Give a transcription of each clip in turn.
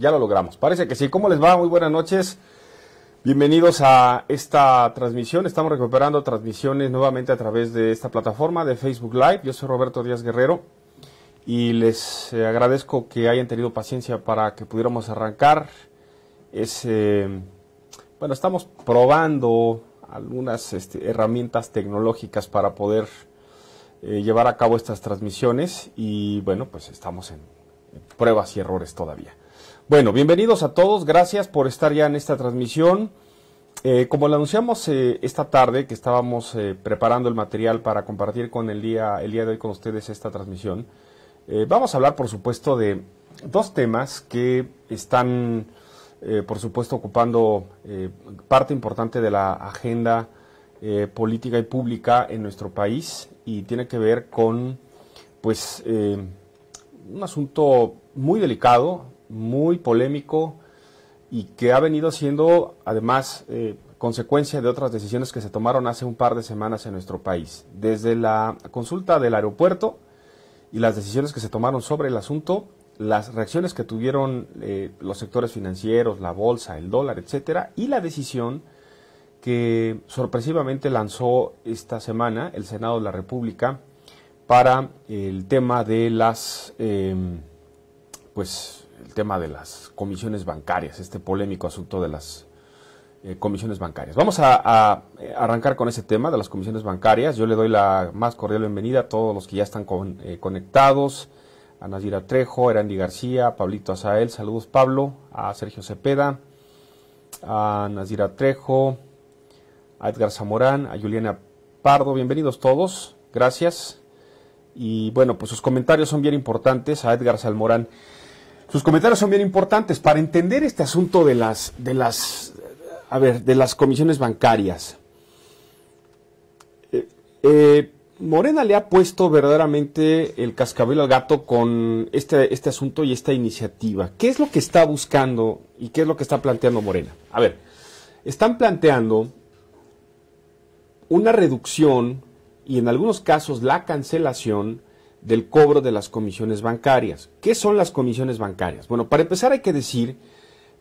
Ya lo logramos. Parece que sí. ¿Cómo les va? Muy buenas noches. Bienvenidos a esta transmisión. Estamos recuperando transmisiones nuevamente a través de esta plataforma de Facebook Live. Yo soy Roberto Díaz Guerrero y les eh, agradezco que hayan tenido paciencia para que pudiéramos arrancar. bueno, estamos probando algunas este, herramientas tecnológicas para poder eh, llevar a cabo estas transmisiones y bueno, pues estamos en pruebas y errores todavía. Bueno, bienvenidos a todos, gracias por estar ya en esta transmisión. Eh, como lo anunciamos eh, esta tarde, que estábamos eh, preparando el material para compartir con el día, el día de hoy con ustedes esta transmisión, vamos a hablar, por supuesto, de dos temas que están, por supuesto, ocupando parte importante de la agenda política y pública en nuestro país y tiene que ver con, pues, un asunto muy delicado, muy polémico y que ha venido siendo además eh, consecuencia de otras decisiones que se tomaron hace un par de semanas en nuestro país. Desde la consulta del aeropuerto y las decisiones que se tomaron sobre el asunto, las reacciones que tuvieron eh, los sectores financieros, la bolsa, el dólar, etcétera, y la decisión que sorpresivamente lanzó esta semana el Senado de la República para el tema de las eh, pues el tema de las comisiones bancarias, este polémico asunto de las eh, comisiones bancarias. Vamos a, eh, arrancar con ese tema de las comisiones bancarias. Yo le doy la más cordial bienvenida a todos los que ya están eh, conectados. A Nadira Trejo, Erandi García, Pablito Azael, saludos Pablo, a Sergio Cepeda, a Nazira Trejo, a Edgar Zamorán, a Juliana Pardo, bienvenidos todos, gracias. Y bueno, pues sus comentarios son bien importantes, a Edgar Zamorán. Sus comentarios son bien importantes para entender este asunto de las, de las, de las comisiones bancarias. Eh, eh, Morena le ha puesto verdaderamente el cascabel al gato con este, este asunto y esta iniciativa. ¿Qué es lo que está buscando y qué es lo que está planteando Morena? A ver, están planteando una reducción y en algunos casos la cancelación del cobro de las comisiones bancarias. ¿Qué son las comisiones bancarias? Bueno, para empezar hay que decir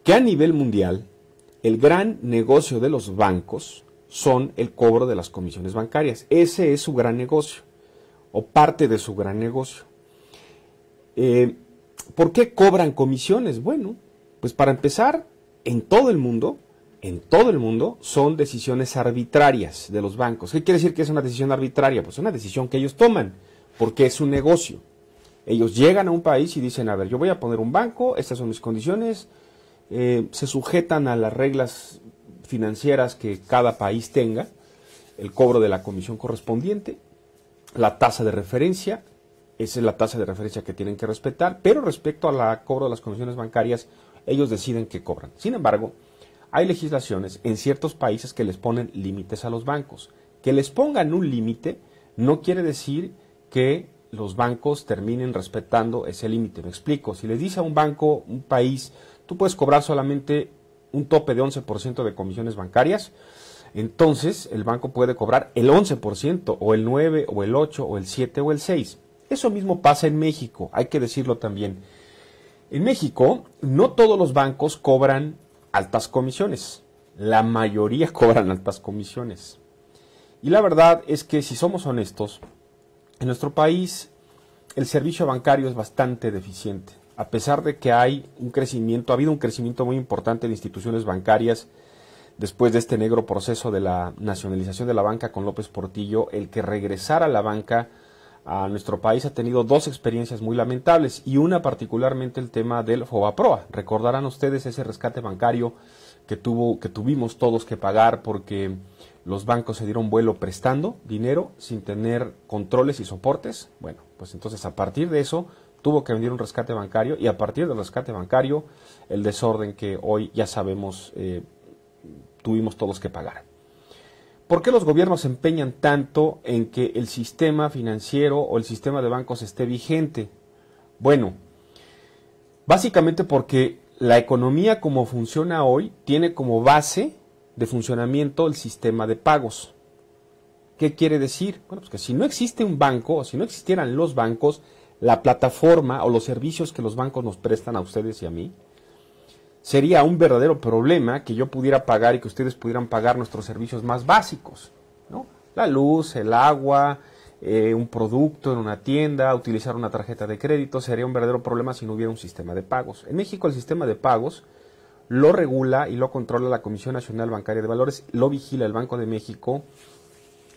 que a nivel mundial el gran negocio de los bancos son el cobro de las comisiones bancarias. Ese es su gran negocio o parte de su gran negocio. Eh, ¿Por qué cobran comisiones? Bueno, pues para empezar, en todo el mundo, en todo el mundo son decisiones arbitrarias de los bancos. ¿Qué quiere decir que es una decisión arbitraria? Pues una decisión que ellos toman porque es un negocio. Ellos llegan a un país y dicen, a ver, yo voy a poner un banco, estas son mis condiciones, eh, se sujetan a las reglas financieras que cada país tenga, el cobro de la comisión correspondiente, la tasa de referencia, esa es la tasa de referencia que tienen que respetar, pero respecto al cobro de las condiciones bancarias, ellos deciden qué cobran. Sin embargo, hay legislaciones en ciertos países que les ponen límites a los bancos. Que les pongan un límite no quiere decir que los bancos terminen respetando ese límite. Me explico, si les dice a un banco, un país, tú puedes cobrar solamente un tope de 11% de comisiones bancarias, entonces el banco puede cobrar el 11% o el 9 o el 8 o el 7 o el 6. Eso mismo pasa en México, hay que decirlo también. En México no todos los bancos cobran altas comisiones, la mayoría cobran altas comisiones. Y la verdad es que si somos honestos, en nuestro país el servicio bancario es bastante deficiente, a pesar de que hay un crecimiento, ha habido un crecimiento muy importante de instituciones bancarias después de este negro proceso de la nacionalización de la banca con López Portillo, el que regresara la banca a nuestro país ha tenido dos experiencias muy lamentables y una particularmente el tema del Fobaproa. Recordarán ustedes ese rescate bancario que tuvo que tuvimos todos que pagar porque los bancos se dieron vuelo prestando dinero sin tener controles y soportes. Bueno, pues entonces a partir de eso tuvo que venir un rescate bancario y a partir del rescate bancario el desorden que hoy ya sabemos eh, tuvimos todos que pagar. ¿Por qué los gobiernos se empeñan tanto en que el sistema financiero o el sistema de bancos esté vigente? Bueno, básicamente porque la economía como funciona hoy tiene como base de funcionamiento el sistema de pagos. ¿Qué quiere decir? Bueno, pues que si no existe un banco, o si no existieran los bancos, la plataforma o los servicios que los bancos nos prestan a ustedes y a mí, sería un verdadero problema que yo pudiera pagar y que ustedes pudieran pagar nuestros servicios más básicos, ¿no? La luz, el agua, eh, un producto en una tienda, utilizar una tarjeta de crédito, sería un verdadero problema si no hubiera un sistema de pagos. En México el sistema de pagos lo regula y lo controla la Comisión Nacional Bancaria de Valores, lo vigila el Banco de México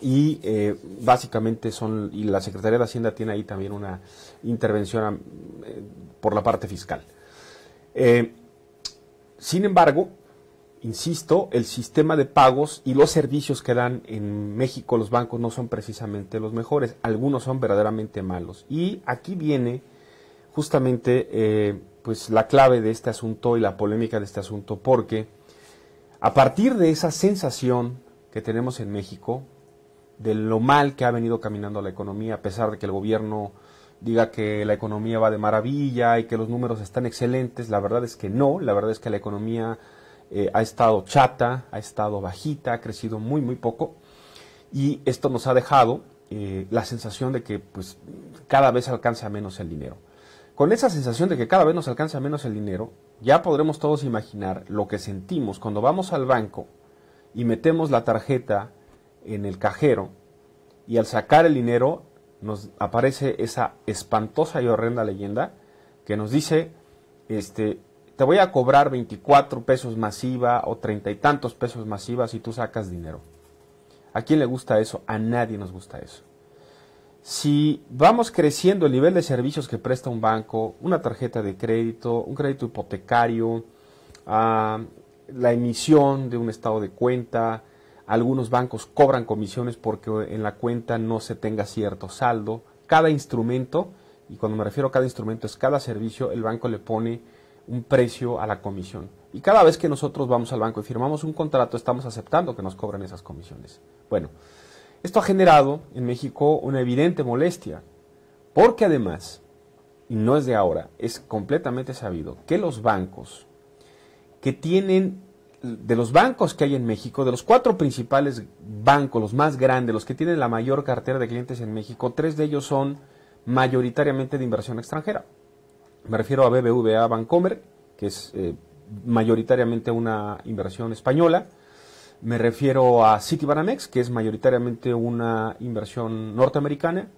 y eh, básicamente son, y la Secretaría de Hacienda tiene ahí también una intervención eh, por la parte fiscal. Eh, sin embargo, insisto, el sistema de pagos y los servicios que dan en México los bancos no son precisamente los mejores, algunos son verdaderamente malos. Y aquí viene justamente eh, pues la clave de este asunto y la polémica de este asunto, porque a partir de esa sensación que tenemos en México, de lo mal que ha venido caminando la economía, a pesar de que el gobierno diga que la economía va de maravilla y que los números están excelentes, la verdad es que no, la verdad es que la economía eh, ha estado chata, ha estado bajita, ha crecido muy, muy poco, y esto nos ha dejado eh, la sensación de que pues, cada vez alcanza menos el dinero. Con esa sensación de que cada vez nos alcanza menos el dinero, ya podremos todos imaginar lo que sentimos cuando vamos al banco y metemos la tarjeta en el cajero y al sacar el dinero nos aparece esa espantosa y horrenda leyenda que nos dice, este, te voy a cobrar 24 pesos masiva o treinta y tantos pesos masiva si tú sacas dinero. ¿A quién le gusta eso? A nadie nos gusta eso. Si vamos creciendo el nivel de servicios que presta un banco, una tarjeta de crédito, un crédito hipotecario, ah, la emisión de un estado de cuenta, algunos bancos cobran comisiones porque en la cuenta no se tenga cierto saldo. Cada instrumento, y cuando me refiero a cada instrumento es cada servicio, el banco le pone un precio a la comisión. Y cada vez que nosotros vamos al banco y firmamos un contrato, estamos aceptando que nos cobren esas comisiones. Bueno, esto ha generado en México una evidente molestia, porque además, y no es de ahora, es completamente sabido que los bancos que tienen, de los bancos que hay en México, de los cuatro principales bancos, los más grandes, los que tienen la mayor cartera de clientes en México, tres de ellos son mayoritariamente de inversión extranjera. Me refiero a BBVA Bancomer, que es eh, mayoritariamente una inversión española, me refiero a Citibanamex, que es mayoritariamente una inversión norteamericana.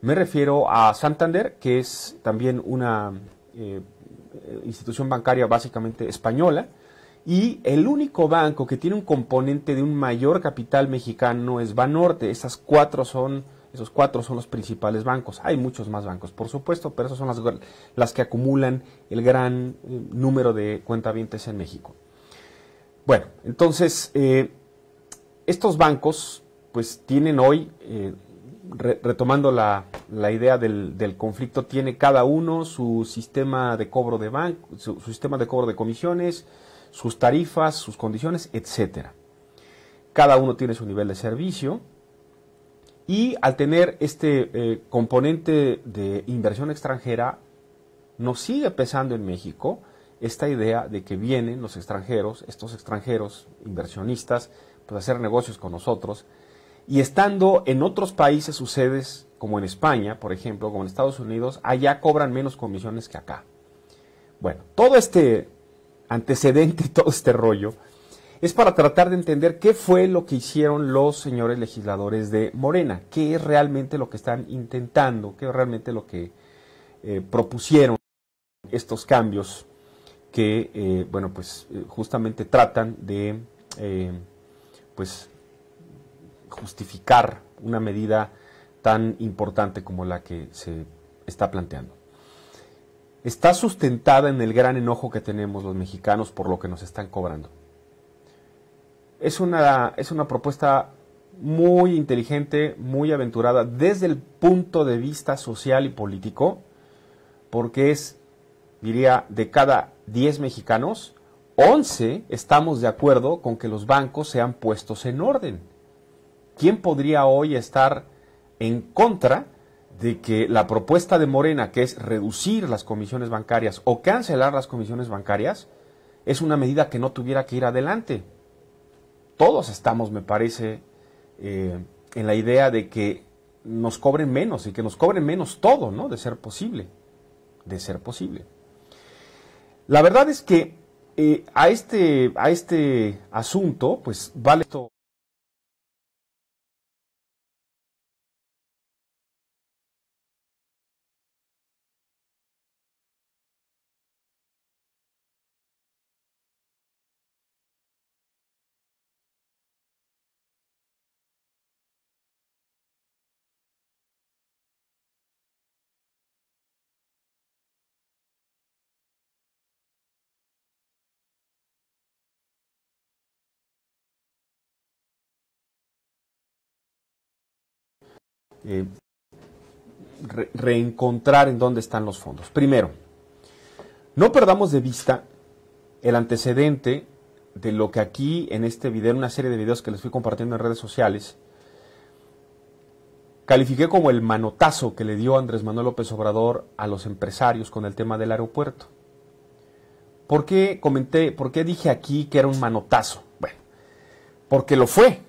Me refiero a Santander, que es también una eh, institución bancaria básicamente española. Y el único banco que tiene un componente de un mayor capital mexicano es Banorte. Esas cuatro son, esos cuatro son los principales bancos. Hay muchos más bancos, por supuesto, pero esas son las, que acumulan el gran eh, número de cuentavientes en México. Bueno, entonces, eh, estos bancos pues tienen hoy, eh, retomando la, idea del, conflicto, tiene cada uno su sistema de cobro de banco, su, sistema de cobro de comisiones, sus tarifas, sus condiciones, etcétera. Cada uno tiene su nivel de servicio y al tener este eh, componente de inversión extranjera, nos sigue pesando en México esta idea de que vienen los extranjeros, estos extranjeros inversionistas, pues a hacer negocios con nosotros. Y estando en otros países sus sedes, como en España, por ejemplo, como en Estados Unidos, allá cobran menos comisiones que acá. Bueno, todo este antecedente y todo este rollo es para tratar de entender qué fue lo que hicieron los señores legisladores de Morena, qué es realmente lo que están intentando, qué es realmente lo que eh, propusieron estos cambios que, eh, bueno, pues eh, justamente tratan de, eh, pues, justificar una medida tan importante como la que se está planteando. Está sustentada en el gran enojo que tenemos los mexicanos por lo que nos están cobrando. Es una, es una propuesta muy inteligente, muy aventurada desde el punto de vista social y político, porque es, diría, de cada 10 mexicanos, 11 estamos de acuerdo con que los bancos sean puestos en orden. ¿Quién podría hoy estar en contra de que la propuesta de Morena, que es reducir las comisiones bancarias o cancelar las comisiones bancarias, es una medida que no tuviera que ir adelante? Todos estamos, me parece, eh, en la idea de que nos cobren menos y que nos cobren menos todo, ¿no? De ser posible, de ser posible. La verdad es que eh, a, este, a este asunto, pues vale esto. Eh, reencontrar en dónde están los fondos. Primero, no perdamos de vista el antecedente de lo que aquí en este video, en una serie de videos que les fui compartiendo en redes sociales, califiqué como el manotazo que le dio Andrés Manuel López Obrador a los empresarios con el tema del aeropuerto. ¿Por qué comenté, por qué dije aquí que era un manotazo? Bueno, porque lo fue.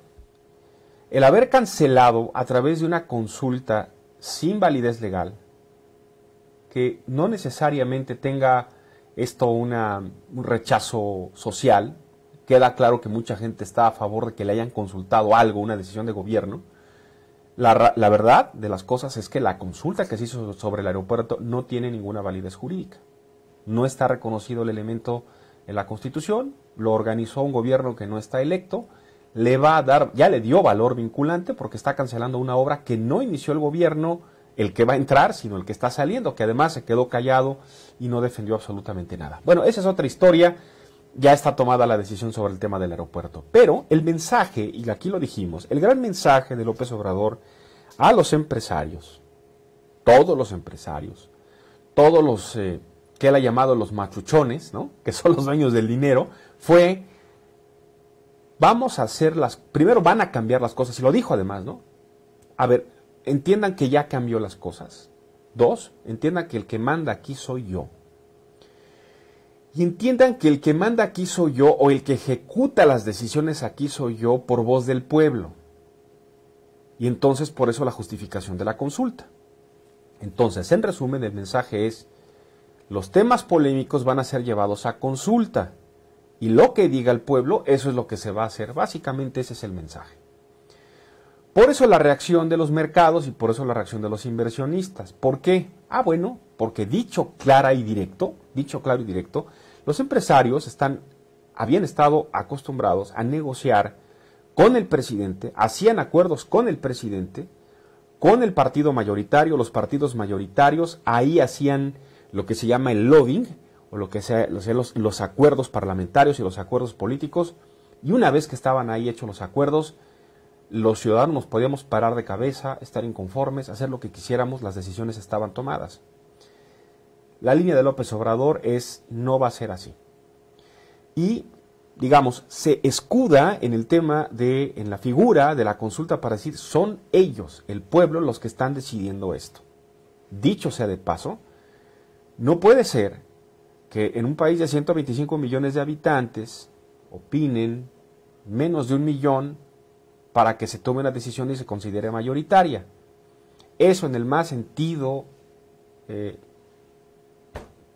El haber cancelado a través de una consulta sin validez legal, que no necesariamente tenga esto un rechazo social, queda claro que mucha gente está a favor de que le hayan consultado algo, una decisión de gobierno. la verdad de las cosas es que la consulta que se hizo sobre el aeropuerto no tiene ninguna validez jurídica. No está reconocido el elemento en la Constitución, lo organizó un gobierno que no está electo, le va a dar, ya le dio valor vinculante porque está cancelando una obra que no inició el gobierno, el que va a entrar, sino el que está saliendo, que además se quedó callado y no defendió absolutamente nada. Bueno, esa es otra historia, ya está tomada la decisión sobre el tema del aeropuerto. Pero el mensaje, y aquí lo dijimos, el gran mensaje de López Obrador a los empresarios, todos los empresarios, todos los eh, que él ha llamado los machuchones, ¿no? que son los dueños del dinero, fue vamos a hacer las, primero van a cambiar las cosas, y lo dijo además, ¿no? A ver, entiendan que ya cambió las cosas. Dos, entiendan que el que manda aquí soy yo. Y entiendan que el que manda aquí soy yo, o el que ejecuta las decisiones aquí soy yo por voz del pueblo. Y entonces por eso la justificación de la consulta. Entonces, en resumen, el mensaje es, los temas polémicos van a ser llevados a consulta y lo que diga el pueblo, eso es lo que se va a hacer. Básicamente ese es el mensaje. Por eso la reacción de los mercados y por eso la reacción de los inversionistas. ¿Por qué? Ah, bueno, porque dicho clara y directo, dicho claro y directo, los empresarios están, habían estado acostumbrados a negociar con el presidente, hacían acuerdos con el presidente, con el partido mayoritario, los partidos mayoritarios, ahí hacían lo que se llama el lobbying, o lo que sea, los, los acuerdos parlamentarios y los acuerdos políticos. Y una vez que estaban ahí hechos los acuerdos, los ciudadanos podíamos parar de cabeza, estar inconformes, hacer lo que quisiéramos, las decisiones estaban tomadas. La línea de López Obrador es no va a ser así. Y, digamos, se escuda en el tema de, en la figura de la consulta para decir, son ellos, el pueblo, los que están decidiendo esto. Dicho sea de paso, no puede ser que en un país de 125 millones de habitantes opinen menos de un millón para que se tome una decisión y se considere mayoritaria. Eso en el más sentido, eh,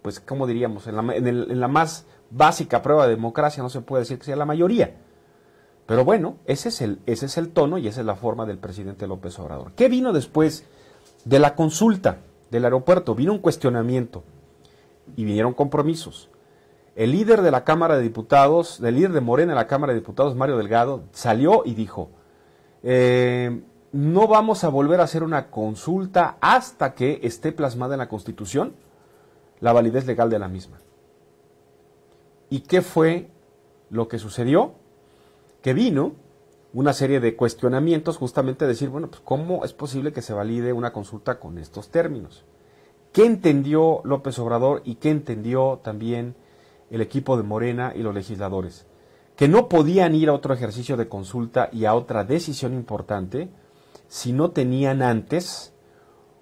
pues ¿cómo diríamos, en la, la más básica prueba de democracia no se puede decir que sea la mayoría. Pero bueno, ese es, el, ese es el tono y esa es la forma del presidente López Obrador. ¿Qué vino después de la consulta del aeropuerto? Vino un cuestionamiento y vinieron compromisos. El líder de la Cámara de Diputados, el líder de Morena en la Cámara de Diputados, Mario Delgado, salió y dijo, eh, no vamos a volver a hacer una consulta hasta que esté plasmada en la Constitución la validez legal de la misma. ¿Y qué fue lo que sucedió? Que vino una serie de cuestionamientos justamente decir, bueno, pues ¿cómo es posible que se valide una consulta con estos términos? ¿Qué entendió López Obrador y qué entendió también el equipo de Morena y los legisladores? Que no podían ir a otro ejercicio de consulta y a otra decisión importante si no tenían antes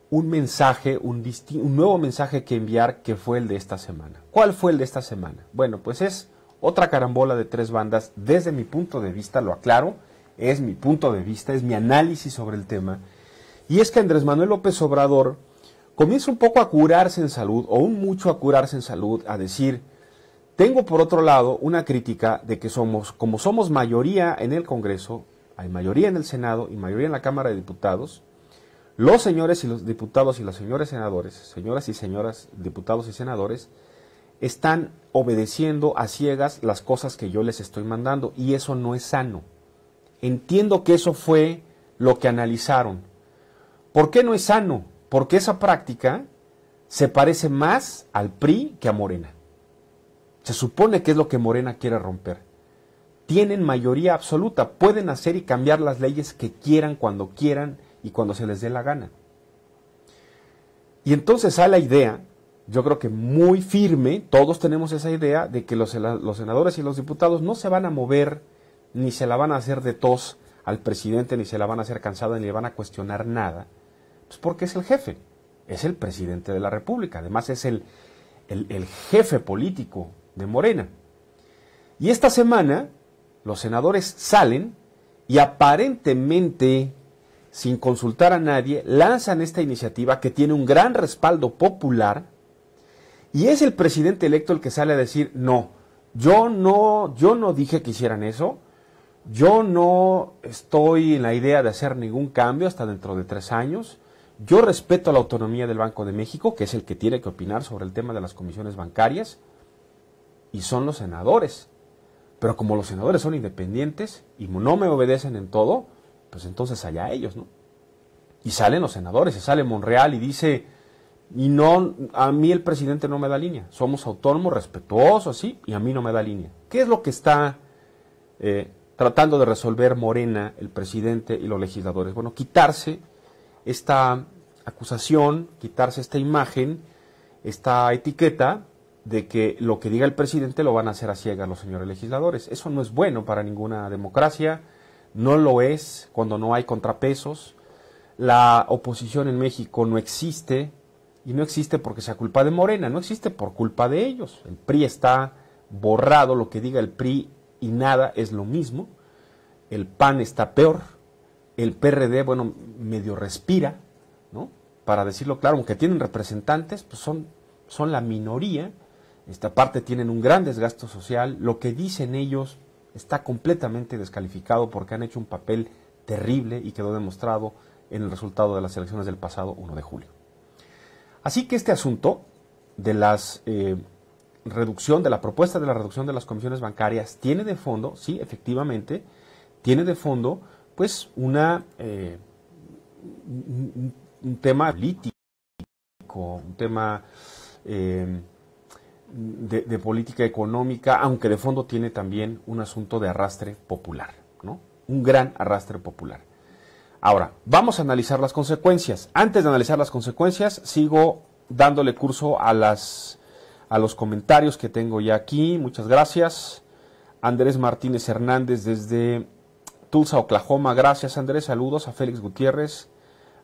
un mensaje, un, un nuevo mensaje que enviar que fue el de esta semana. ¿Cuál fue el de esta semana? Bueno, pues es otra carambola de tres bandas desde mi punto de vista, lo aclaro, es mi punto de vista, es mi análisis sobre el tema. Y es que Andrés Manuel López Obrador comienza un poco a curarse en salud, o un mucho a curarse en salud, a decir, tengo por otro lado una crítica de que somos, como somos mayoría en el Congreso, hay mayoría en el Senado y mayoría en la Cámara de Diputados, los señores y los diputados y los señores senadores, señoras y señoras diputados y senadores, están obedeciendo a ciegas las cosas que yo les estoy mandando y eso no es sano. Entiendo que eso fue lo que analizaron. ¿Por qué no es sano? porque esa práctica se parece más al PRI que a Morena. Se supone que es lo que Morena quiere romper. Tienen mayoría absoluta, pueden hacer y cambiar las leyes que quieran, cuando quieran y cuando se les dé la gana. Y entonces hay la idea, yo creo que muy firme, todos tenemos esa idea de que los, los senadores y los diputados no se van a mover ni se la van a hacer de tos al presidente, ni se la van a hacer cansada, ni le van a cuestionar nada pues porque es el jefe, es el presidente de la República, además es el, el, el jefe político de Morena. Y esta semana los senadores salen y aparentemente, sin consultar a nadie, lanzan esta iniciativa que tiene un gran respaldo popular y es el presidente electo el que sale a decir, no, yo no, yo no dije que hicieran eso, yo no estoy en la idea de hacer ningún cambio hasta dentro de tres años, yo respeto la autonomía del Banco de México, que es el que tiene que opinar sobre el tema de las comisiones bancarias, y son los senadores. Pero como los senadores son independientes y no me obedecen en todo, pues entonces allá ellos, ¿no? Y salen los senadores, y sale Monreal y dice, y no, a mí el presidente no me da línea, somos autónomos, respetuosos, así, y a mí no me da línea. ¿Qué es lo que está eh, tratando de resolver Morena, el presidente y los legisladores? Bueno, quitarse esta acusación, quitarse esta imagen, esta etiqueta de que lo que diga el presidente lo van a hacer a ciegas los señores legisladores. Eso no es bueno para ninguna democracia, no lo es cuando no hay contrapesos. La oposición en México no existe y no existe porque sea culpa de Morena, no existe por culpa de ellos. El PRI está borrado, lo que diga el PRI y nada es lo mismo. El PAN está peor, el PRD, bueno, medio respira, ¿no? Para decirlo claro, aunque tienen representantes, pues son, son la minoría, esta parte tienen un gran desgasto social, lo que dicen ellos está completamente descalificado porque han hecho un papel terrible y quedó demostrado en el resultado de las elecciones del pasado 1 de julio. Así que este asunto de las eh, reducción de la propuesta de la reducción de las comisiones bancarias tiene de fondo, sí, efectivamente, tiene de fondo pues eh, un, tema político, un tema eh, de, política económica, aunque de fondo tiene también un asunto de arrastre popular, ¿no? Un gran arrastre popular. Ahora, vamos a analizar las consecuencias. Antes de analizar las consecuencias, sigo dándole curso a las a los comentarios que tengo ya aquí. Muchas gracias. Andrés Martínez Hernández desde Tulsa, Oklahoma. Gracias Andrés, saludos a Félix Gutiérrez,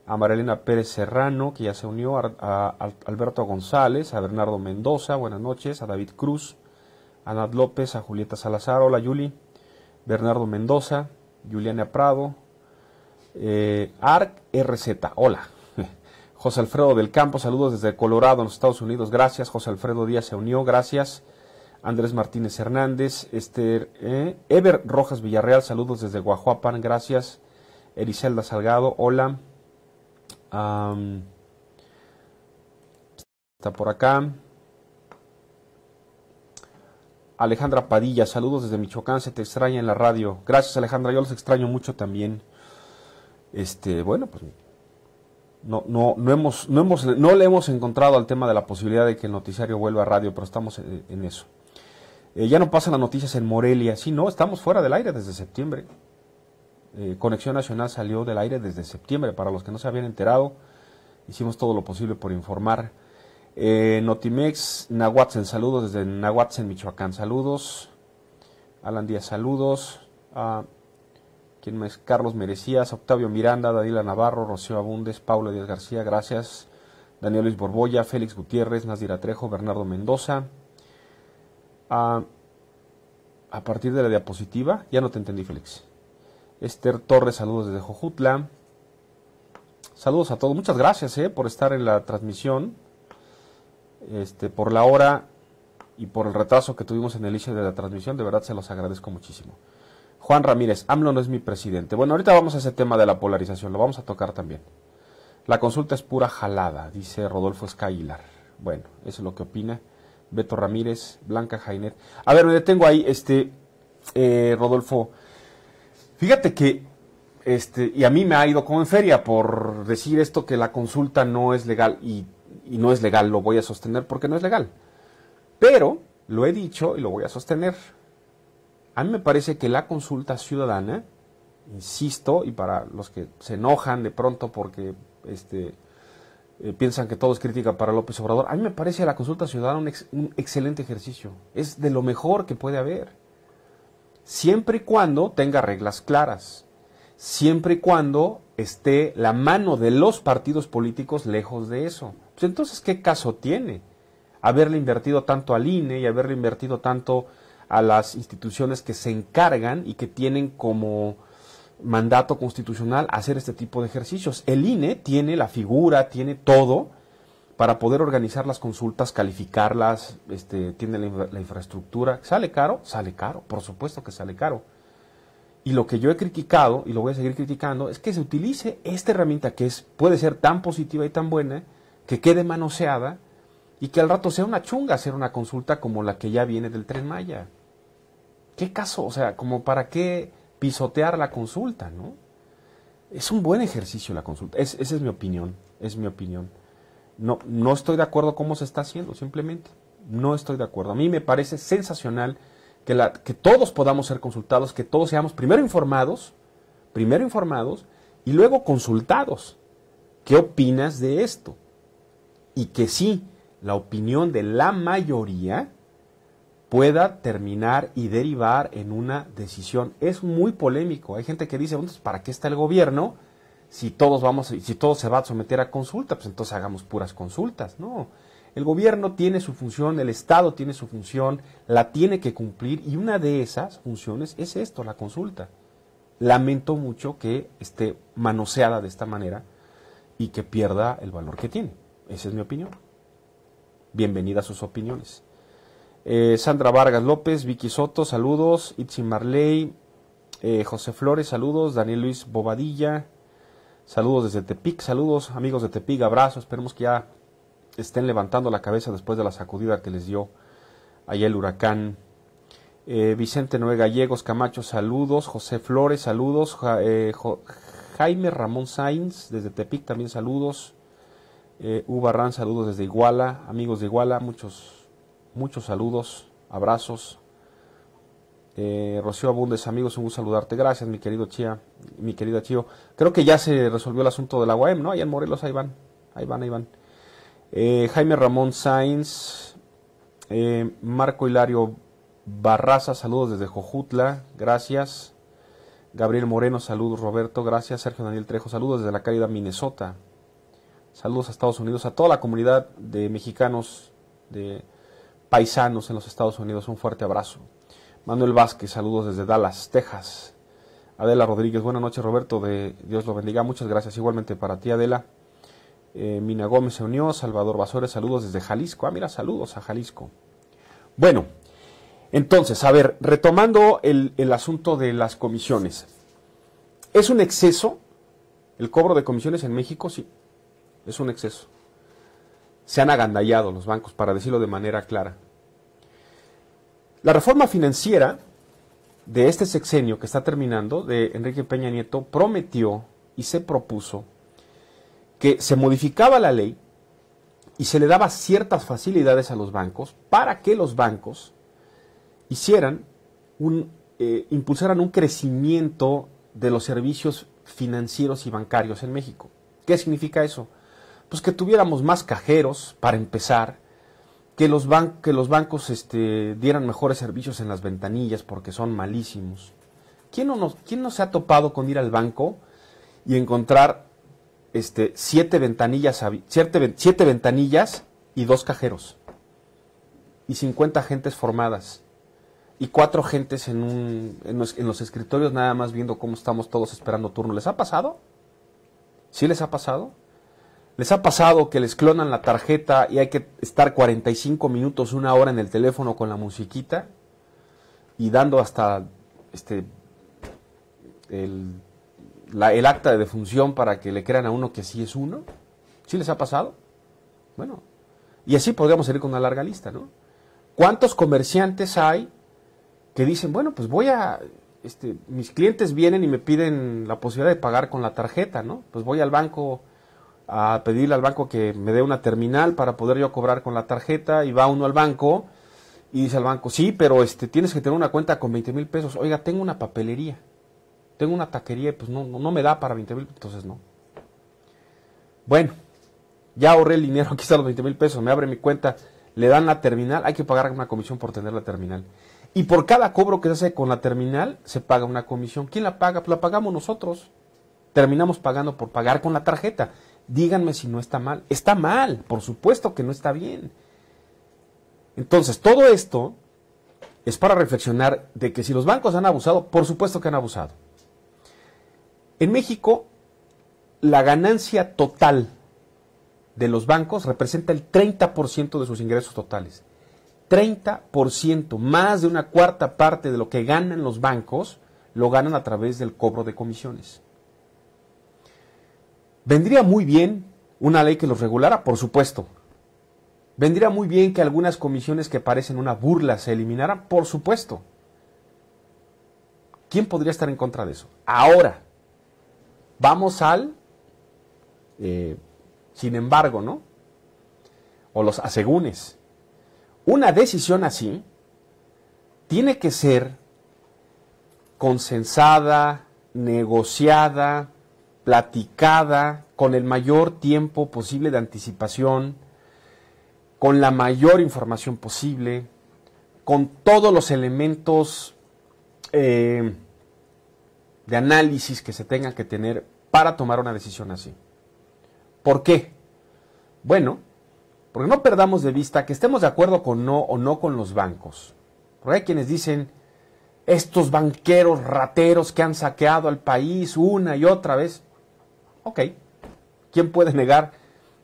a Marilena Pérez Serrano, que ya se unió, a, Alberto González, a Bernardo Mendoza, buenas noches, a David Cruz, a Nat López, a Julieta Salazar, hola Yuli, Bernardo Mendoza, Juliana Prado, eh, ARC RZ, hola. José Alfredo del Campo, saludos desde Colorado, en los Estados Unidos, gracias. José Alfredo Díaz se unió, gracias. Andrés Martínez Hernández, Esther, eh, Ever Rojas Villarreal, saludos desde Guajuapan, gracias. Ericelda Salgado, hola. está por acá. Alejandra Padilla, saludos desde Michoacán, se te extraña en la radio. Gracias Alejandra, yo los extraño mucho también. Este, bueno, pues no, no, no, hemos, no, hemos, no le hemos encontrado al tema de la posibilidad de que el noticiario vuelva a radio, pero estamos en eso. Eh, ya no pasan las noticias en Morelia. Sí, no, estamos fuera del aire desde septiembre. Eh, Conexión Nacional salió del aire desde septiembre. Para los que no se habían enterado, hicimos todo lo posible por informar. Eh, Notimex, Nahuatzen, saludos desde Nahuatzen, Michoacán, saludos. Alan Díaz, saludos. a ah, ¿Quién más? Carlos Merecías, Octavio Miranda, Danila Navarro, Rocío Abundes, Paula Díaz García, gracias. Daniel Luis Borboya, Félix Gutiérrez, Nazira Trejo, Bernardo Mendoza a, partir de la diapositiva. Ya no te entendí, Félix. Esther Torres, saludos desde Jojutla. Saludos a todos. Muchas gracias eh, por estar en la transmisión, este, por la hora y por el retraso que tuvimos en el inicio de la transmisión. De verdad se los agradezco muchísimo. Juan Ramírez, AMLO no es mi presidente. Bueno, ahorita vamos a ese tema de la polarización, lo vamos a tocar también. La consulta es pura jalada, dice Rodolfo Escailar. Bueno, eso es lo que opina Beto Ramírez, Blanca Jainer. A ver, me detengo ahí, este, eh, Rodolfo. Fíjate que, este, y a mí me ha ido como en feria por decir esto que la consulta no es legal y, y no es legal, lo voy a sostener porque no es legal. Pero lo he dicho y lo voy a sostener. A mí me parece que la consulta ciudadana, insisto, y para los que se enojan de pronto porque este, eh, piensan que todo es crítica para López Obrador. A mí me parece la consulta ciudadana un, excelente ejercicio. Es de lo mejor que puede haber. Siempre y cuando tenga reglas claras. Siempre y cuando esté la mano de los partidos políticos lejos de eso. Pues entonces, ¿qué caso tiene? Haberle invertido tanto al INE y haberle invertido tanto a las instituciones que se encargan y que tienen como mandato constitucional hacer este tipo de ejercicios. El INE tiene la figura, tiene todo para poder organizar las consultas, calificarlas, este, tiene la, infraestructura. ¿Sale caro? Sale caro, por supuesto que sale caro. Y lo que yo he criticado, y lo voy a seguir criticando, es que se utilice esta herramienta que es, puede ser tan positiva y tan buena, que quede manoseada y que al rato sea una chunga hacer una consulta como la que ya viene del Tren Maya. ¿Qué caso? O sea, como para qué pisotear la consulta, ¿no? Es un buen ejercicio la consulta, esa es mi opinión, es mi opinión. No, no estoy de acuerdo cómo se está haciendo, simplemente. No estoy de acuerdo. A mí me parece sensacional que, la, que todos podamos ser consultados, que todos seamos primero informados, primero informados y luego consultados. ¿Qué opinas de esto? Y que sí, la opinión de la mayoría pueda terminar y derivar en una decisión. Es muy polémico. Hay gente que dice, entonces, pues, ¿para qué está el gobierno? Si todos vamos, si todo se va a someter a consulta, pues entonces hagamos puras consultas. No. El gobierno tiene su función, el Estado tiene su función, la tiene que cumplir y una de esas funciones es esto, la consulta. Lamento mucho que esté manoseada de esta manera y que pierda el valor que tiene. Esa es mi opinión. a sus opiniones. Eh, Sandra Vargas López, Vicky Soto, saludos. Itzi Marley, eh, José Flores, saludos. Daniel Luis Bobadilla, saludos desde Tepic, saludos amigos de Tepic, abrazos. Esperemos que ya estén levantando la cabeza después de la sacudida que les dio allá el huracán. Eh, Vicente Nueva Gallegos Camacho, saludos. José Flores, saludos. Jaime Ramón Sainz, desde Tepic, también saludos. Eh, U saludos desde Iguala. Amigos de Iguala, muchos muchos saludos, abrazos. Eh, Rocío Abundes, amigos, un gusto saludarte. Gracias, mi querido Chía, mi querida Chío. Creo que ya se resolvió el asunto de la UAM, e ¿no? Ahí en Morelos, ahí van, ahí van, ahí van. Eh, Jaime Ramón Sainz, eh, Marco Hilario Barraza, saludos desde Jojutla, gracias. Gabriel Moreno, saludos Roberto, gracias. Sergio Daniel Trejo, saludos desde la Cálida, Minnesota. Saludos a Estados Unidos, a toda la comunidad de mexicanos de paisanos en los Estados Unidos, un fuerte abrazo. Manuel Vázquez, saludos desde Dallas, Texas. Adela Rodríguez, buenas noches Roberto, de Dios lo bendiga, muchas gracias igualmente para ti Adela. Eh, Mina Gómez se unió, Salvador Basores, saludos desde Jalisco. Ah, mira, saludos a Jalisco. Bueno, entonces, a ver, retomando el asunto de las comisiones. ¿Es un exceso el cobro de comisiones en México? Sí, es un exceso se han agandallado los bancos, para decirlo de manera clara. La reforma financiera de este sexenio que está terminando, de Enrique Peña Nieto, prometió y se propuso que se modificaba la ley y se le daba ciertas facilidades a los bancos para que los bancos hicieran un, eh, impulsaran un crecimiento de los servicios financieros y bancarios en México. ¿Qué significa eso? pues que tuviéramos más cajeros para empezar, que los, ban que los bancos este, dieran mejores servicios en las ventanillas porque son malísimos. ¿Quién no, nos, ¿Quién no se ha topado con ir al banco y encontrar este, siete, ventanillas, siete, ventanillas y dos cajeros? Y 50 gentes formadas. Y cuatro gentes en, un, en, los, en los escritorios nada más viendo cómo estamos todos esperando turno. ¿Les ha pasado? ¿Sí les ha pasado? ¿Les ha pasado que les clonan la tarjeta y hay que estar 45 minutos, una hora en el teléfono con la musiquita y dando hasta este el, acta de defunción para que le crean a uno que sí es uno? ¿Sí les ha pasado? Bueno, y así podríamos salir con una larga lista, ¿no? ¿Cuántos comerciantes hay que dicen, bueno, pues voy a, este, mis clientes vienen y me piden la posibilidad de pagar con la tarjeta, ¿no? Pues voy al banco a pedirle al banco que me dé una terminal para poder yo cobrar con la tarjeta y va uno al banco y dice al banco, sí, pero este, tienes que tener una cuenta con 20 mil pesos. Oiga, tengo una papelería, tengo una taquería, pues no, no, me da para 20 mil, entonces no. Bueno, ya ahorré el dinero, aquí están los 20 mil pesos, me abre mi cuenta, le dan la terminal, hay que pagar una comisión por tener la terminal. Y por cada cobro que se hace con la terminal, se paga una comisión. ¿Quién la paga? Pues la pagamos nosotros. Terminamos pagando por pagar con la tarjeta díganme si no está mal. Está mal, por supuesto que no está bien. Entonces, todo esto es para reflexionar de que si los bancos han abusado, por supuesto que han abusado. En México, la ganancia total de los bancos representa el 30% de sus ingresos totales. 30%, más de una cuarta parte de lo que ganan los bancos, lo ganan a través del cobro de comisiones. Vendría muy bien una ley que los regulara, por supuesto. Vendría muy bien que algunas comisiones que parecen una burla se eliminaran, por supuesto. ¿Quién podría estar en contra de eso? Ahora, vamos al, eh, sin embargo, ¿no? O los asegúnes. Una decisión así tiene que ser consensada, negociada, platicada, con el mayor tiempo posible de anticipación, con la mayor información posible, con todos los elementos eh, de análisis que se tengan que tener para tomar una decisión así. ¿Por qué? Bueno, porque no perdamos de vista que estemos de acuerdo con no o no con los bancos. Porque hay quienes dicen, estos banqueros rateros que han saqueado al país una y otra vez, Ok, ¿quién puede negar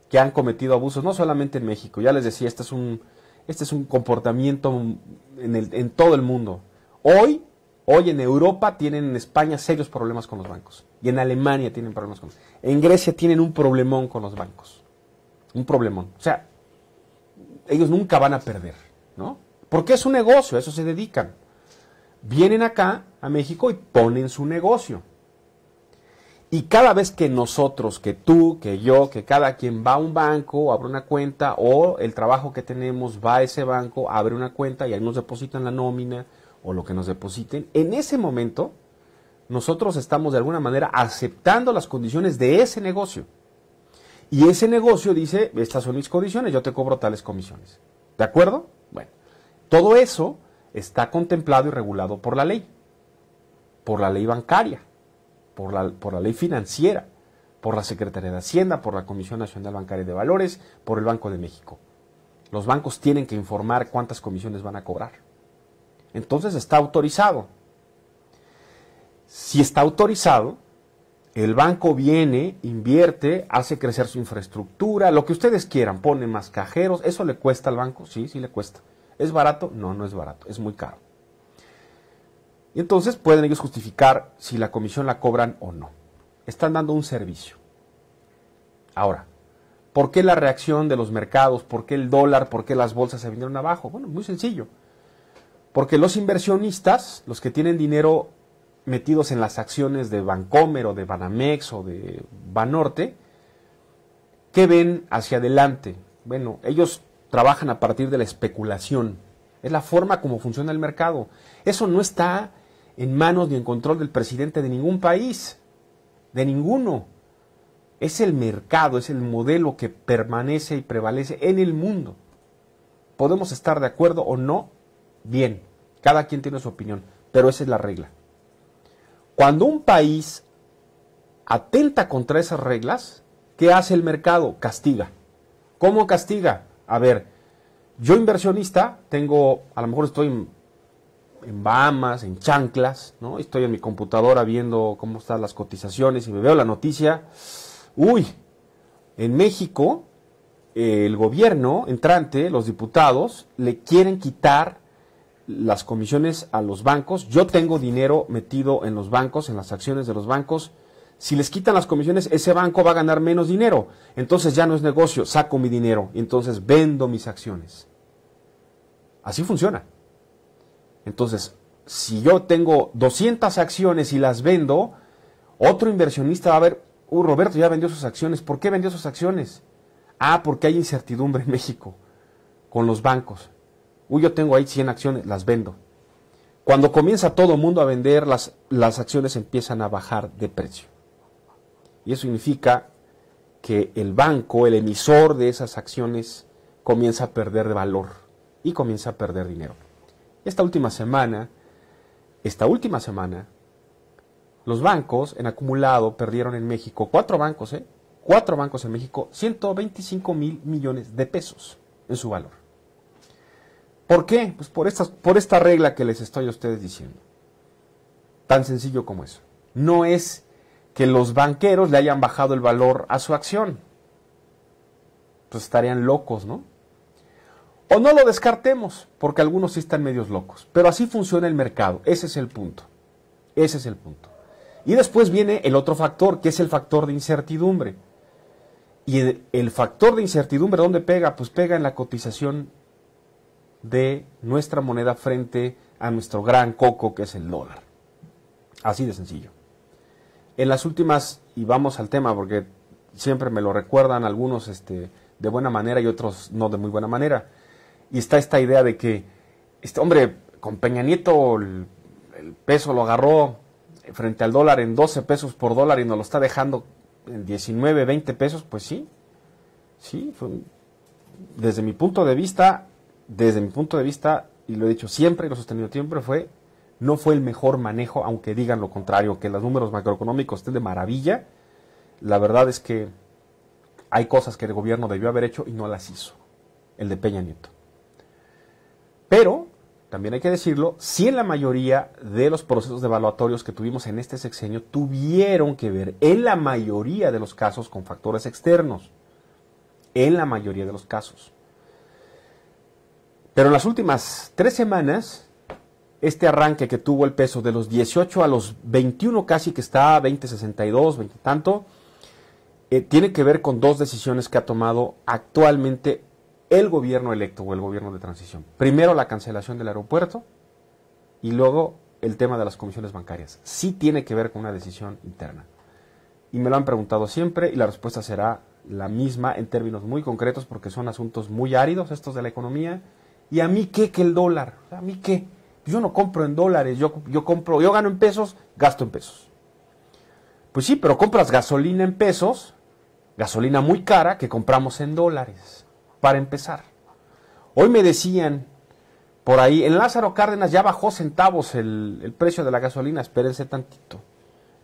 que han cometido abusos? No solamente en México, ya les decía, este es un, este es un comportamiento en, en todo el mundo. Hoy, hoy en Europa tienen en España serios problemas con los bancos. Y en Alemania tienen problemas con los bancos. En Grecia tienen un problemón con los bancos. Un problemón. O sea, ellos nunca van a perder, ¿no? Porque es un negocio, a eso se dedican. Vienen acá a México y ponen su negocio. Y cada vez que nosotros, que tú, que yo, que cada quien va a un banco, abre una cuenta, o el trabajo que tenemos va a ese banco, abre una cuenta y ahí nos depositan la nómina o lo que nos depositen, en ese momento nosotros estamos de alguna manera aceptando las condiciones de ese negocio. Y ese negocio dice, estas son mis condiciones, yo te cobro tales comisiones. ¿De acuerdo? Bueno, todo eso está contemplado y regulado por la ley, por la ley bancaria por la, ley financiera, por la Secretaría de Hacienda, por la Comisión Nacional Bancaria de Valores, por el Banco de México. Los bancos tienen que informar cuántas comisiones van a cobrar. Entonces está autorizado. Si está autorizado, el banco viene, invierte, hace crecer su infraestructura, lo que ustedes quieran, pone más cajeros, ¿eso le cuesta al banco? Sí, sí le cuesta. ¿Es barato? No, no es barato, es muy caro. Y entonces pueden ellos justificar si la comisión la cobran o no. Están dando un servicio. Ahora, ¿por qué la reacción de los mercados? ¿Por qué el dólar? ¿Por qué las bolsas se vinieron abajo? Bueno, muy sencillo. Porque los inversionistas, los que tienen dinero metidos en las acciones de Bancomer o de Banamex o de Banorte, ¿qué ven hacia adelante? Bueno, ellos trabajan a partir de la especulación. Es la forma como funciona el mercado. Eso no está en manos ni en control del presidente de ningún país, de ninguno. Es el mercado, es el modelo que permanece y prevalece en el mundo. Podemos estar de acuerdo o no, bien, cada quien tiene su opinión, pero esa es la regla. Cuando un país atenta contra esas reglas, ¿qué hace el mercado? Castiga. ¿Cómo castiga? A ver, yo inversionista, tengo, a lo mejor estoy en Bahamas, en chanclas, ¿no? Estoy en mi computadora viendo cómo están las cotizaciones y me veo la noticia. Uy, en México el gobierno entrante, los diputados, le quieren quitar las comisiones a los bancos. Yo tengo dinero metido en los bancos, en las acciones de los bancos. Si les quitan las comisiones, ese banco va a ganar menos dinero. Entonces ya no es negocio, saco mi dinero y entonces vendo mis acciones. Así funciona. Entonces, si yo tengo 200 acciones y las vendo, otro inversionista va a ver, uh, Roberto ya vendió sus acciones. ¿Por qué vendió sus acciones? Ah, porque hay incertidumbre en México con los bancos. Uy, yo tengo ahí 100 acciones, las vendo. Cuando comienza todo el mundo a vender, las, las acciones empiezan a bajar de precio. Y eso significa que el banco, el emisor de esas acciones, comienza a perder valor y comienza a perder dinero. Esta última semana, esta última semana, los bancos en acumulado perdieron en México, cuatro bancos, ¿eh? Cuatro bancos en México, 125 mil millones de pesos en su valor. ¿Por qué? Pues por, por esta regla que les estoy a ustedes diciendo. Tan sencillo como eso. No es que los banqueros le hayan bajado el valor a su acción. Pues estarían locos, ¿no? O no lo descartemos, porque algunos sí están medios locos. Pero así funciona el mercado. Ese es el punto. Ese es el punto. Y después viene el otro factor, que es el factor de incertidumbre. Y el, factor de incertidumbre, ¿dónde pega? Pues pega en la cotización de nuestra moneda frente a nuestro gran coco, que es el dólar. Así de sencillo. En las últimas, y vamos al tema, porque siempre me lo recuerdan algunos este, de buena manera y otros no de muy buena manera y está esta idea de que, este hombre, con Peña Nieto el, peso lo agarró frente al dólar en 12 pesos por dólar y nos lo está dejando en 19, 20 pesos, pues sí, sí, desde mi punto de vista, desde mi punto de vista, y lo he dicho siempre, y lo he sostenido siempre, fue, no fue el mejor manejo, aunque digan lo contrario, que los números macroeconómicos estén de maravilla, la verdad es que hay cosas que el gobierno debió haber hecho y no las hizo, el de Peña Nieto. Pero, también hay que decirlo, si en la mayoría de los procesos de evaluatorios que tuvimos en este sexenio tuvieron que ver, en la mayoría de los casos, con factores externos. En la mayoría de los casos. Pero en las últimas tres semanas, este arranque que tuvo el peso de los 18 a los 21 casi que está, 20, 62, 20 tanto, eh, tiene que ver con dos decisiones que ha tomado actualmente el gobierno electo o el gobierno de transición. Primero la cancelación del aeropuerto y luego el tema de las comisiones bancarias. Sí tiene que ver con una decisión interna. Y me lo han preguntado siempre y la respuesta será la misma en términos muy concretos porque son asuntos muy áridos estos de la economía. ¿Y a mí qué que el dólar? ¿A mí qué? Yo no compro en dólares, yo, yo compro, yo gano en pesos, gasto en pesos. Pues sí, pero compras gasolina en pesos, gasolina muy cara que compramos en dólares para empezar. Hoy me decían por ahí, en Lázaro Cárdenas ya bajó centavos el, precio de la gasolina, espérense tantito,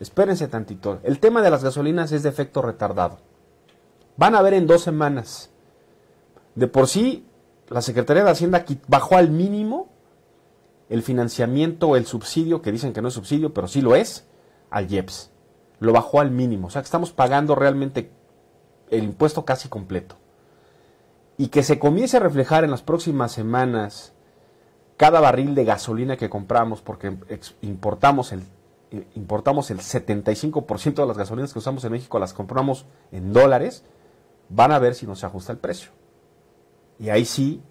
espérense tantito. El tema de las gasolinas es de efecto retardado. Van a ver en dos semanas. De por sí, la Secretaría de Hacienda bajó al mínimo el financiamiento, el subsidio, que dicen que no es subsidio, pero sí lo es, al IEPS. Lo bajó al mínimo, o sea que estamos pagando realmente el impuesto casi completo y que se comience a reflejar en las próximas semanas cada barril de gasolina que compramos, porque importamos el, eh, importamos el 75% de las gasolinas que usamos en México, las compramos en dólares, van a ver si nos ajusta el precio. Y ahí sí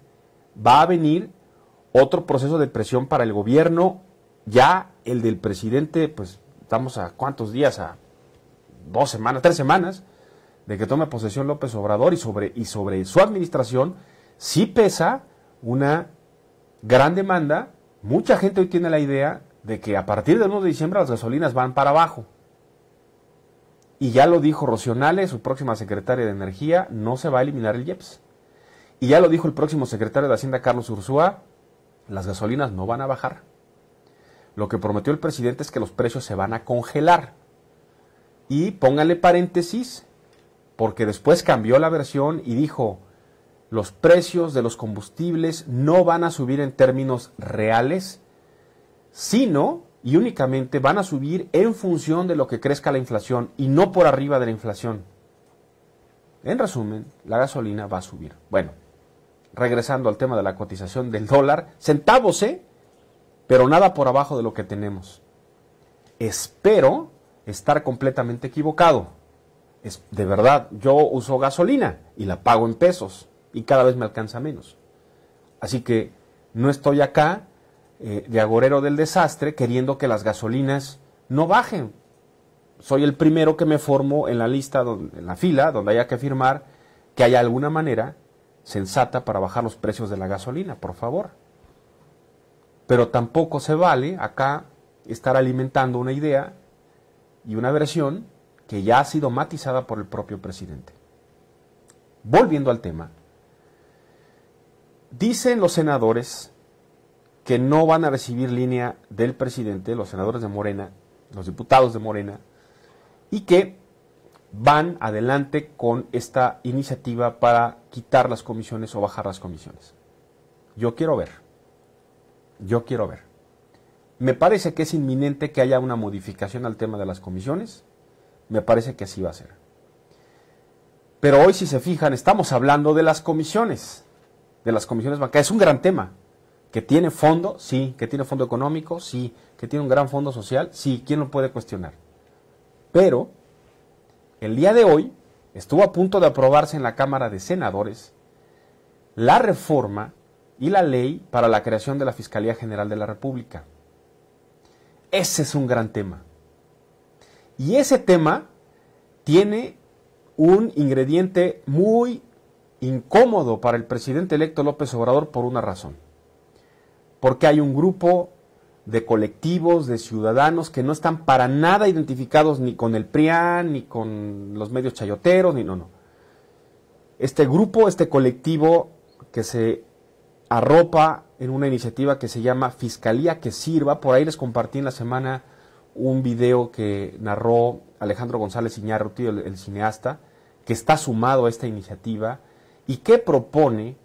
va a venir otro proceso de presión para el gobierno, ya el del presidente, pues estamos a cuántos días, a dos semanas, tres semanas, de que tome posesión López Obrador y sobre, y sobre su administración, sí pesa una gran demanda. Mucha gente hoy tiene la idea de que a partir del 1 de diciembre las gasolinas van para abajo. Y ya lo dijo Rocionales, su próxima secretaria de Energía, no se va a eliminar el IEPS. Y ya lo dijo el próximo secretario de Hacienda, Carlos Ursúa, las gasolinas no van a bajar. Lo que prometió el presidente es que los precios se van a congelar. Y póngale paréntesis, porque después cambió la versión y dijo, los precios de los combustibles no van a subir en términos reales, sino y únicamente van a subir en función de lo que crezca la inflación y no por arriba de la inflación. En resumen, la gasolina va a subir. Bueno, regresando al tema de la cotización del dólar, centavos, ¿eh? Pero nada por abajo de lo que tenemos. Espero estar completamente equivocado es, de verdad, yo uso gasolina y la pago en pesos y cada vez me alcanza menos. Así que no estoy acá eh, de agorero del desastre queriendo que las gasolinas no bajen. Soy el primero que me formo en la lista, en la fila, donde haya que firmar que haya alguna manera sensata para bajar los precios de la gasolina, por favor. Pero tampoco se vale acá estar alimentando una idea y una versión que ya ha sido matizada por el propio presidente. Volviendo al tema, dicen los senadores que no van a recibir línea del presidente, los senadores de Morena, los diputados de Morena, y que van adelante con esta iniciativa para quitar las comisiones o bajar las comisiones. Yo quiero ver, yo quiero ver. Me parece que es inminente que haya una modificación al tema de las comisiones me parece que así va a ser. Pero hoy, si se fijan, estamos hablando de las comisiones, de las comisiones bancarias. Es un gran tema. Que tiene fondo, sí. Que tiene fondo económico, sí. Que tiene un gran fondo social, sí. ¿Quién lo puede cuestionar? Pero, el día de hoy, estuvo a punto de aprobarse en la Cámara de Senadores la reforma y la ley para la creación de la Fiscalía General de la República. Ese es un gran tema. Y ese tema tiene un ingrediente muy incómodo para el presidente electo López Obrador por una razón. Porque hay un grupo de colectivos, de ciudadanos que no están para nada identificados ni con el PRIAN, ni con los medios chayoteros, ni no, no. Este grupo, este colectivo que se arropa en una iniciativa que se llama Fiscalía que Sirva, por ahí les compartí en la semana un video que narró Alejandro González Iñárritu, el, cineasta, que está sumado a esta iniciativa y que propone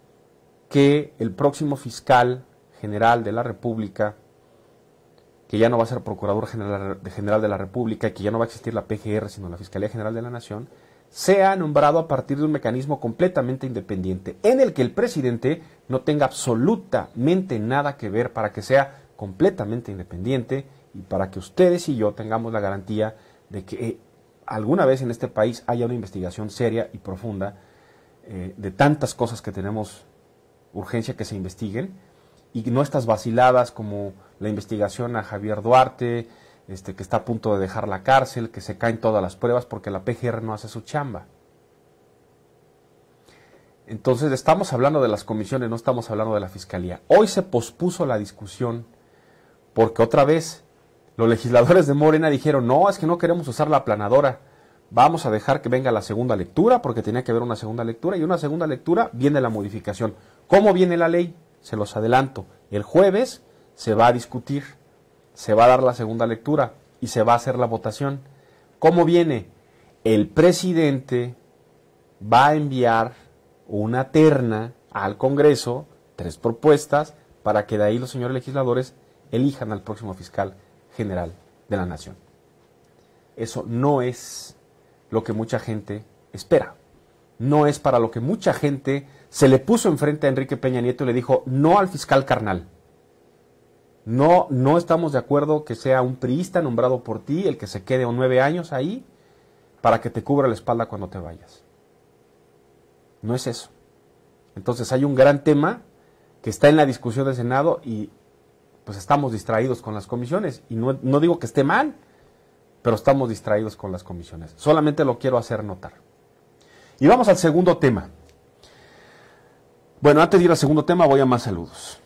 que el próximo fiscal general de la República, que ya no va a ser Procurador General, de la República, y que ya no va a existir la PGR, sino la Fiscalía General de la Nación, sea nombrado a partir de un mecanismo completamente independiente, en el que el presidente no tenga absolutamente nada que ver para que sea completamente independiente y para que ustedes y yo tengamos la garantía de que eh, alguna vez en este país haya una investigación seria y profunda eh, de tantas cosas que tenemos urgencia que se investiguen y no estas vaciladas como la investigación a Javier Duarte, este, que está a punto de dejar la cárcel, que se caen todas las pruebas porque la PGR no hace su chamba. Entonces estamos hablando de las comisiones, no estamos hablando de la fiscalía. Hoy se pospuso la discusión porque otra vez los legisladores de Morena dijeron, no, es que no queremos usar la aplanadora. Vamos a dejar que venga la segunda lectura, porque tenía que haber una segunda lectura, y una segunda lectura viene la modificación. ¿Cómo viene la ley? Se los adelanto. El jueves se va a discutir, se va a dar la segunda lectura y se va a hacer la votación. ¿Cómo viene? El presidente va a enviar una terna al Congreso, tres propuestas, para que de ahí los señores legisladores elijan al próximo fiscal general de la nación. Eso no es lo que mucha gente espera. No es para lo que mucha gente se le puso enfrente a Enrique Peña Nieto y le dijo no al fiscal carnal. No, no estamos de acuerdo que sea un priista nombrado por ti el que se quede o nueve años ahí para que te cubra la espalda cuando te vayas. No es eso. Entonces hay un gran tema que está en la discusión del Senado y pues estamos distraídos con las comisiones. Y no, digo que esté mal, pero estamos distraídos con las comisiones. Solamente lo quiero hacer notar. Y vamos al segundo tema. Bueno, antes de ir al segundo tema voy a más saludos.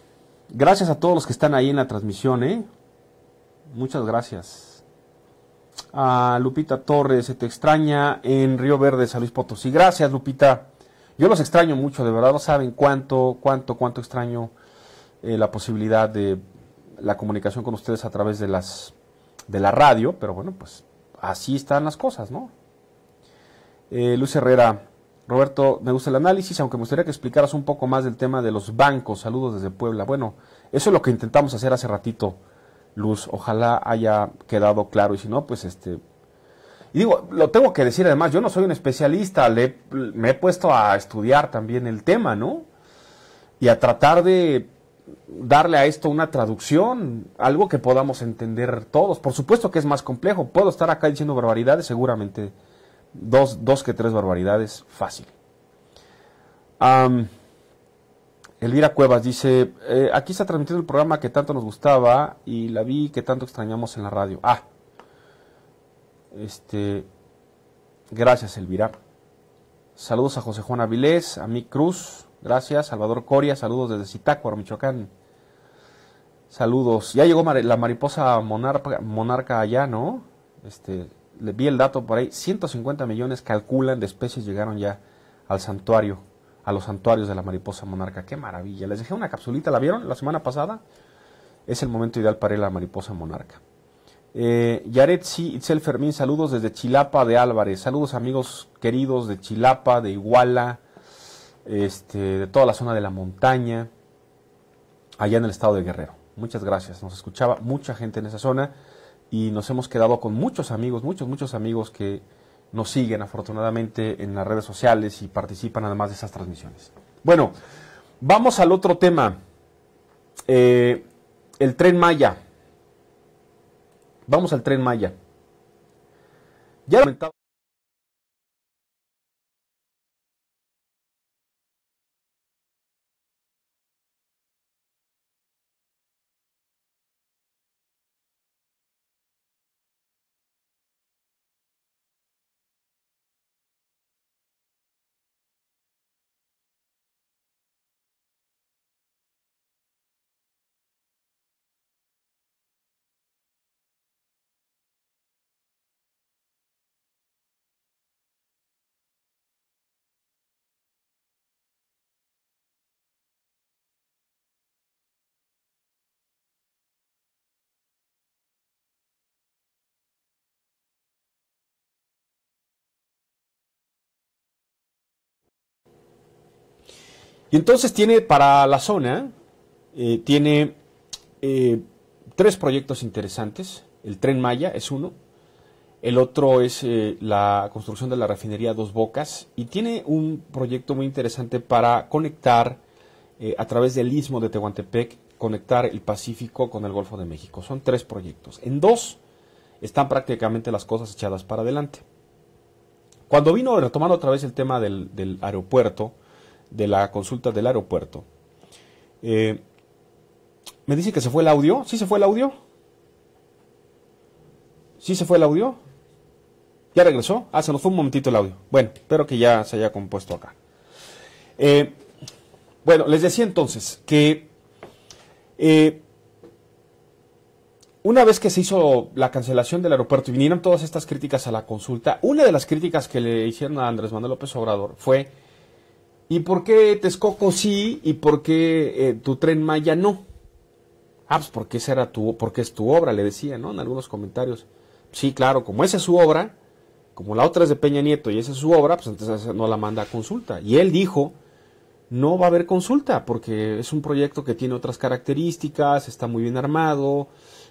Gracias a todos los que están ahí en la transmisión, ¿eh? Muchas gracias. A Lupita Torres, se te extraña en Río Verde, San Luis Potosí. Gracias, Lupita. Yo los extraño mucho, de verdad no saben cuánto, cuánto, cuánto extraño eh, la posibilidad de la comunicación con ustedes a través de las de la radio, pero bueno, pues así están las cosas, ¿no? Eh, Luis Herrera, Roberto, me gusta el análisis, aunque me gustaría que explicaras un poco más del tema de los bancos. Saludos desde Puebla. Bueno, eso es lo que intentamos hacer hace ratito, Luz. Ojalá haya quedado claro y si no, pues este... Y digo, lo tengo que decir además, yo no soy un especialista, me he puesto a estudiar también el tema, ¿no? Y a tratar de darle a esto una traducción, algo que podamos entender todos. Por supuesto que es más complejo. Puedo estar acá diciendo barbaridades, seguramente dos, dos que tres barbaridades, fácil. Elvira Cuevas dice, eh, aquí está transmitiendo el programa que tanto nos gustaba y la vi que tanto extrañamos en la radio. Ah, este, gracias Elvira. Saludos a José Juan Avilés, a mi Cruz, Gracias. Salvador Coria, saludos desde Zitácuaro, Michoacán. Saludos. Ya llegó la mariposa monarca, allá, ¿no? Este, le vi el dato por ahí. 150 millones calculan de especies llegaron ya al santuario, a los santuarios de la mariposa monarca. ¡Qué maravilla! Les dejé una capsulita, ¿la vieron la semana pasada? Es el momento ideal para ir a la mariposa monarca. Eh, Yaret Itzel Fermín, saludos desde Chilapa de Álvarez. Saludos amigos queridos de Chilapa, de Iguala, este, de toda la zona de la montaña, allá en el estado de Guerrero. Muchas gracias, nos escuchaba mucha gente en esa zona y nos hemos quedado con muchos amigos, muchos, muchos amigos que nos siguen afortunadamente en las redes sociales y participan además de esas transmisiones. Bueno, vamos al otro tema, eh, el tren Maya. Vamos al tren Maya. Ya Y entonces tiene para la zona, eh, tiene eh, tres proyectos interesantes. El tren Maya es uno, el otro es eh, la construcción de la refinería Dos Bocas y tiene un proyecto muy interesante para conectar a través del istmo de Tehuantepec, conectar el Pacífico con el Golfo de México. Son tres proyectos. En dos están prácticamente las cosas echadas para adelante. Cuando vino retomando otra vez el tema del aeropuerto, de la consulta del aeropuerto. Eh, me dice que se fue el audio. ¿Sí se fue el audio? ¿Sí se fue el audio? ¿Ya regresó? Ah, se nos fue un momentito el audio. Bueno, espero que ya se haya compuesto acá. Eh, bueno, les decía entonces que eh, una vez que se hizo la cancelación del aeropuerto y vinieron todas estas críticas a la consulta, una de las críticas que le hicieron a Andrés Manuel López Obrador fue ¿Y por qué Texcoco sí y por qué eh, tu tren Maya no? Ah, pues porque, esa era tu, porque es tu obra, le decía, ¿no? En algunos comentarios. Sí, claro, como esa es su obra, como la otra es de Peña Nieto y esa es su obra, pues entonces no la manda a consulta. Y él dijo, no va a haber consulta porque es un proyecto que tiene otras características, está muy bien armado,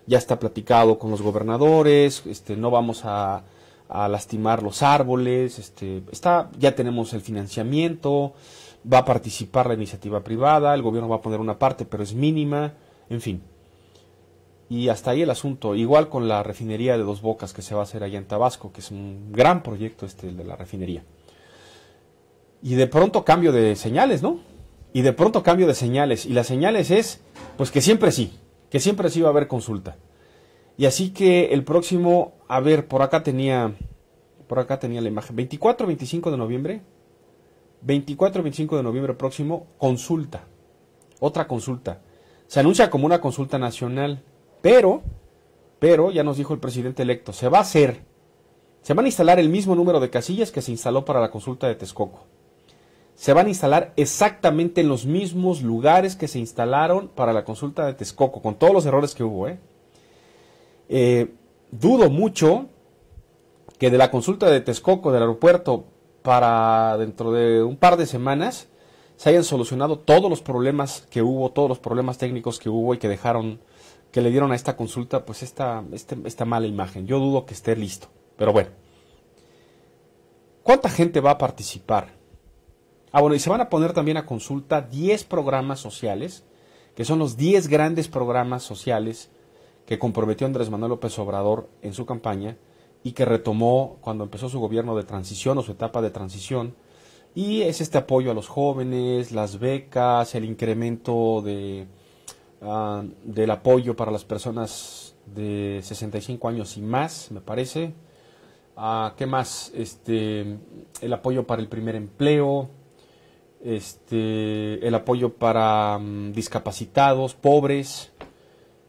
ya está platicado con los gobernadores, este, no vamos a a lastimar los árboles, este, está, ya tenemos el financiamiento, va a participar la iniciativa privada, el gobierno va a poner una parte, pero es mínima, en fin. Y hasta ahí el asunto. Igual con la refinería de dos bocas que se va a hacer allá en Tabasco, que es un gran proyecto este de la refinería. Y de pronto cambio de señales, ¿no? Y de pronto cambio de señales. Y las señales es, pues que siempre sí, que siempre sí va a haber consulta. Y así que el próximo, a ver, por acá tenía, por acá tenía la imagen, 24-25 de noviembre, 24-25 de noviembre próximo, consulta, otra consulta. Se anuncia como una consulta nacional, pero, pero, ya nos dijo el presidente electo, se va a hacer, se van a instalar el mismo número de casillas que se instaló para la consulta de Texcoco. Se van a instalar exactamente en los mismos lugares que se instalaron para la consulta de Texcoco, con todos los errores que hubo, ¿eh? Eh, dudo mucho que de la consulta de Texcoco del aeropuerto para dentro de un par de semanas se hayan solucionado todos los problemas que hubo, todos los problemas técnicos que hubo y que dejaron, que le dieron a esta consulta, pues esta, este, esta mala imagen. Yo dudo que esté listo. Pero bueno. ¿Cuánta gente va a participar? Ah, bueno, y se van a poner también a consulta 10 programas sociales, que son los 10 grandes programas sociales que comprometió Andrés Manuel López Obrador en su campaña y que retomó cuando empezó su gobierno de transición o su etapa de transición. Y es este apoyo a los jóvenes, las becas, el incremento de, ah, del apoyo para las personas de 65 años y más, me parece. Ah, ¿Qué más? Este, el apoyo para el primer empleo, este, el apoyo para mm, discapacitados, pobres,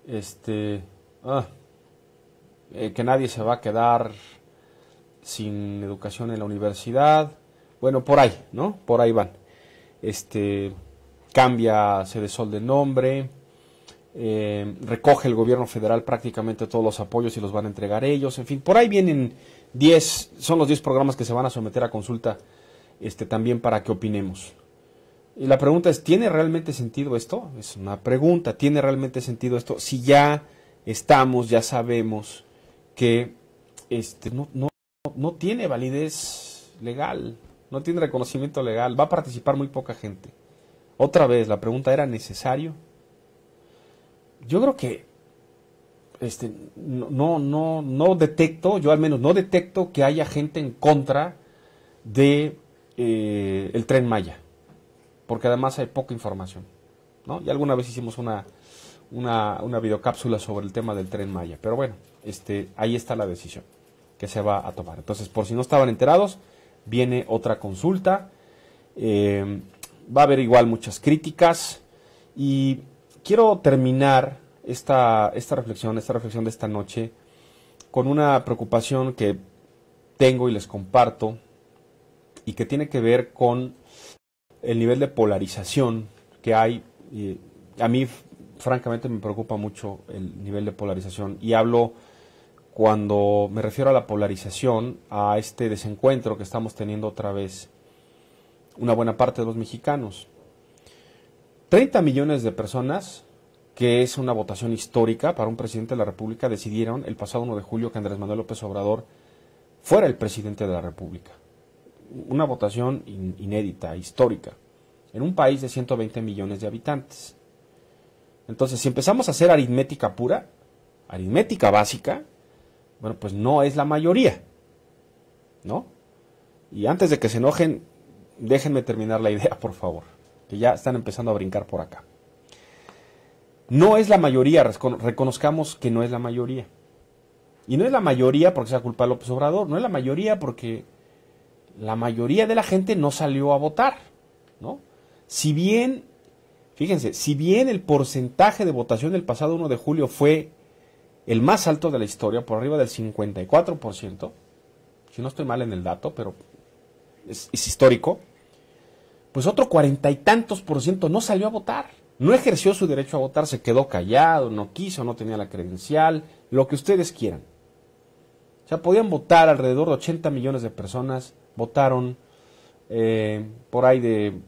este. Ah, eh, que nadie se va a quedar sin educación en la universidad. Bueno, por ahí, ¿no? Por ahí van. Este. Cambia Sol de nombre. Eh, recoge el gobierno federal prácticamente todos los apoyos y los van a entregar ellos. En fin, por ahí vienen 10, son los 10 programas que se van a someter a consulta este, también para que opinemos. Y la pregunta es, ¿tiene realmente sentido esto? Es una pregunta, ¿tiene realmente sentido esto? Si ya estamos, ya sabemos que este, no, no, tiene validez legal, no tiene reconocimiento legal, va a participar muy poca gente. Otra vez, la pregunta era necesario. Yo creo que este, no, no, no detecto, yo al menos no detecto que haya gente en contra de eh, el tren Maya porque además hay poca información. Y alguna vez hicimos una, una, una videocápsula sobre el tema del tren Maya, pero bueno, este, ahí está la decisión que se va a tomar. Entonces, por si no estaban enterados, viene otra consulta. Eh, va a haber igual muchas críticas. Y quiero terminar esta, esta reflexión, esta reflexión de esta noche, con una preocupación que tengo y les comparto, y que tiene que ver con el nivel de polarización que hay, a mí francamente me preocupa mucho el nivel de polarización y hablo cuando me refiero a la polarización, a este desencuentro que estamos teniendo otra vez una buena parte de los mexicanos. 30 millones de personas, que es una votación histórica para un presidente de la República, decidieron el pasado 1 de julio que Andrés Manuel López Obrador fuera el presidente de la República una votación inédita, histórica, en un país de 120 millones de habitantes. Entonces, si empezamos a hacer aritmética pura, aritmética básica, bueno, pues no es la mayoría, ¿no? Y antes de que se enojen, déjenme terminar la idea, por favor, que ya están empezando a brincar por acá. No es la mayoría, reconozcamos que no es la mayoría. Y no es la mayoría porque sea culpa de López Obrador, no es la mayoría porque la mayoría de la gente no salió a votar, ¿no? Si bien, fíjense, si bien el porcentaje de votación del pasado 1 de julio fue el más alto de la historia, por arriba del 54%, si no estoy mal en el dato, pero es, es histórico, pues otro cuarenta y tantos por ciento no salió a votar, no ejerció su derecho a votar, se quedó callado, no quiso, no tenía la credencial, lo que ustedes quieran. O sea, podían votar alrededor de 80 millones de personas, votaron eh, por ahí de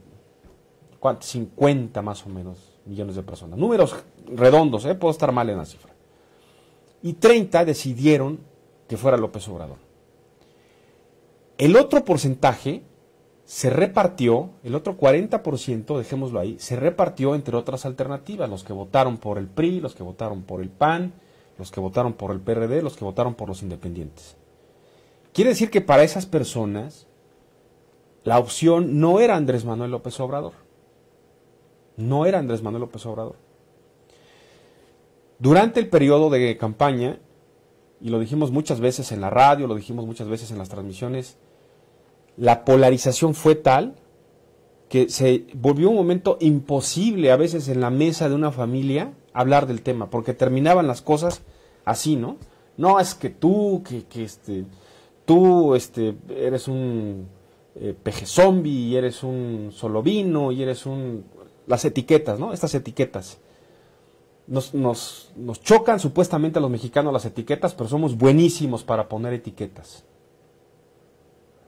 50 más o menos millones de personas. Números redondos, eh, puedo estar mal en la cifra. Y 30 decidieron que fuera López Obrador. El otro porcentaje se repartió, el otro 40%, dejémoslo ahí, se repartió entre otras alternativas, los que votaron por el PRI, los que votaron por el PAN, los que votaron por el PRD, los que votaron por los independientes. Quiere decir que para esas personas la opción no era Andrés Manuel López Obrador. No era Andrés Manuel López Obrador. Durante el periodo de campaña, y lo dijimos muchas veces en la radio, lo dijimos muchas veces en las transmisiones, la polarización fue tal que se volvió un momento imposible a veces en la mesa de una familia hablar del tema, porque terminaban las cosas así, ¿no? No, es que tú, que, que este, tú este, eres un eh, peje zombie, y eres un solovino, y eres un... Las etiquetas, ¿no? Estas etiquetas. Nos, nos, nos chocan supuestamente a los mexicanos las etiquetas, pero somos buenísimos para poner etiquetas.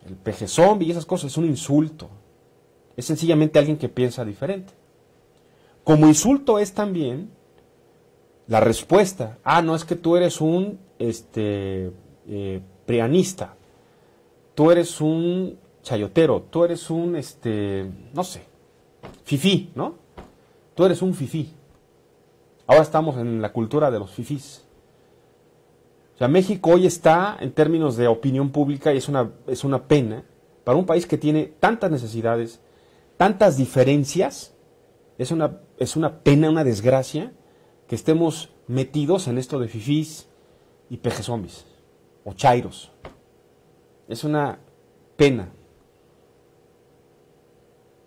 El peje zombie y esas cosas es un insulto. Es sencillamente alguien que piensa diferente. Como insulto es también la respuesta. Ah, no es que tú eres un este, eh, tú eres un chayotero, tú eres un, este, no sé, fifí, ¿no? Tú eres un fifí. Ahora estamos en la cultura de los fifís. O sea, México hoy está, en términos de opinión pública, y es una, es una pena, para un país que tiene tantas necesidades, tantas diferencias, es una, es una pena, una desgracia, estemos metidos en esto de fifis y zombies o chairos. Es una pena.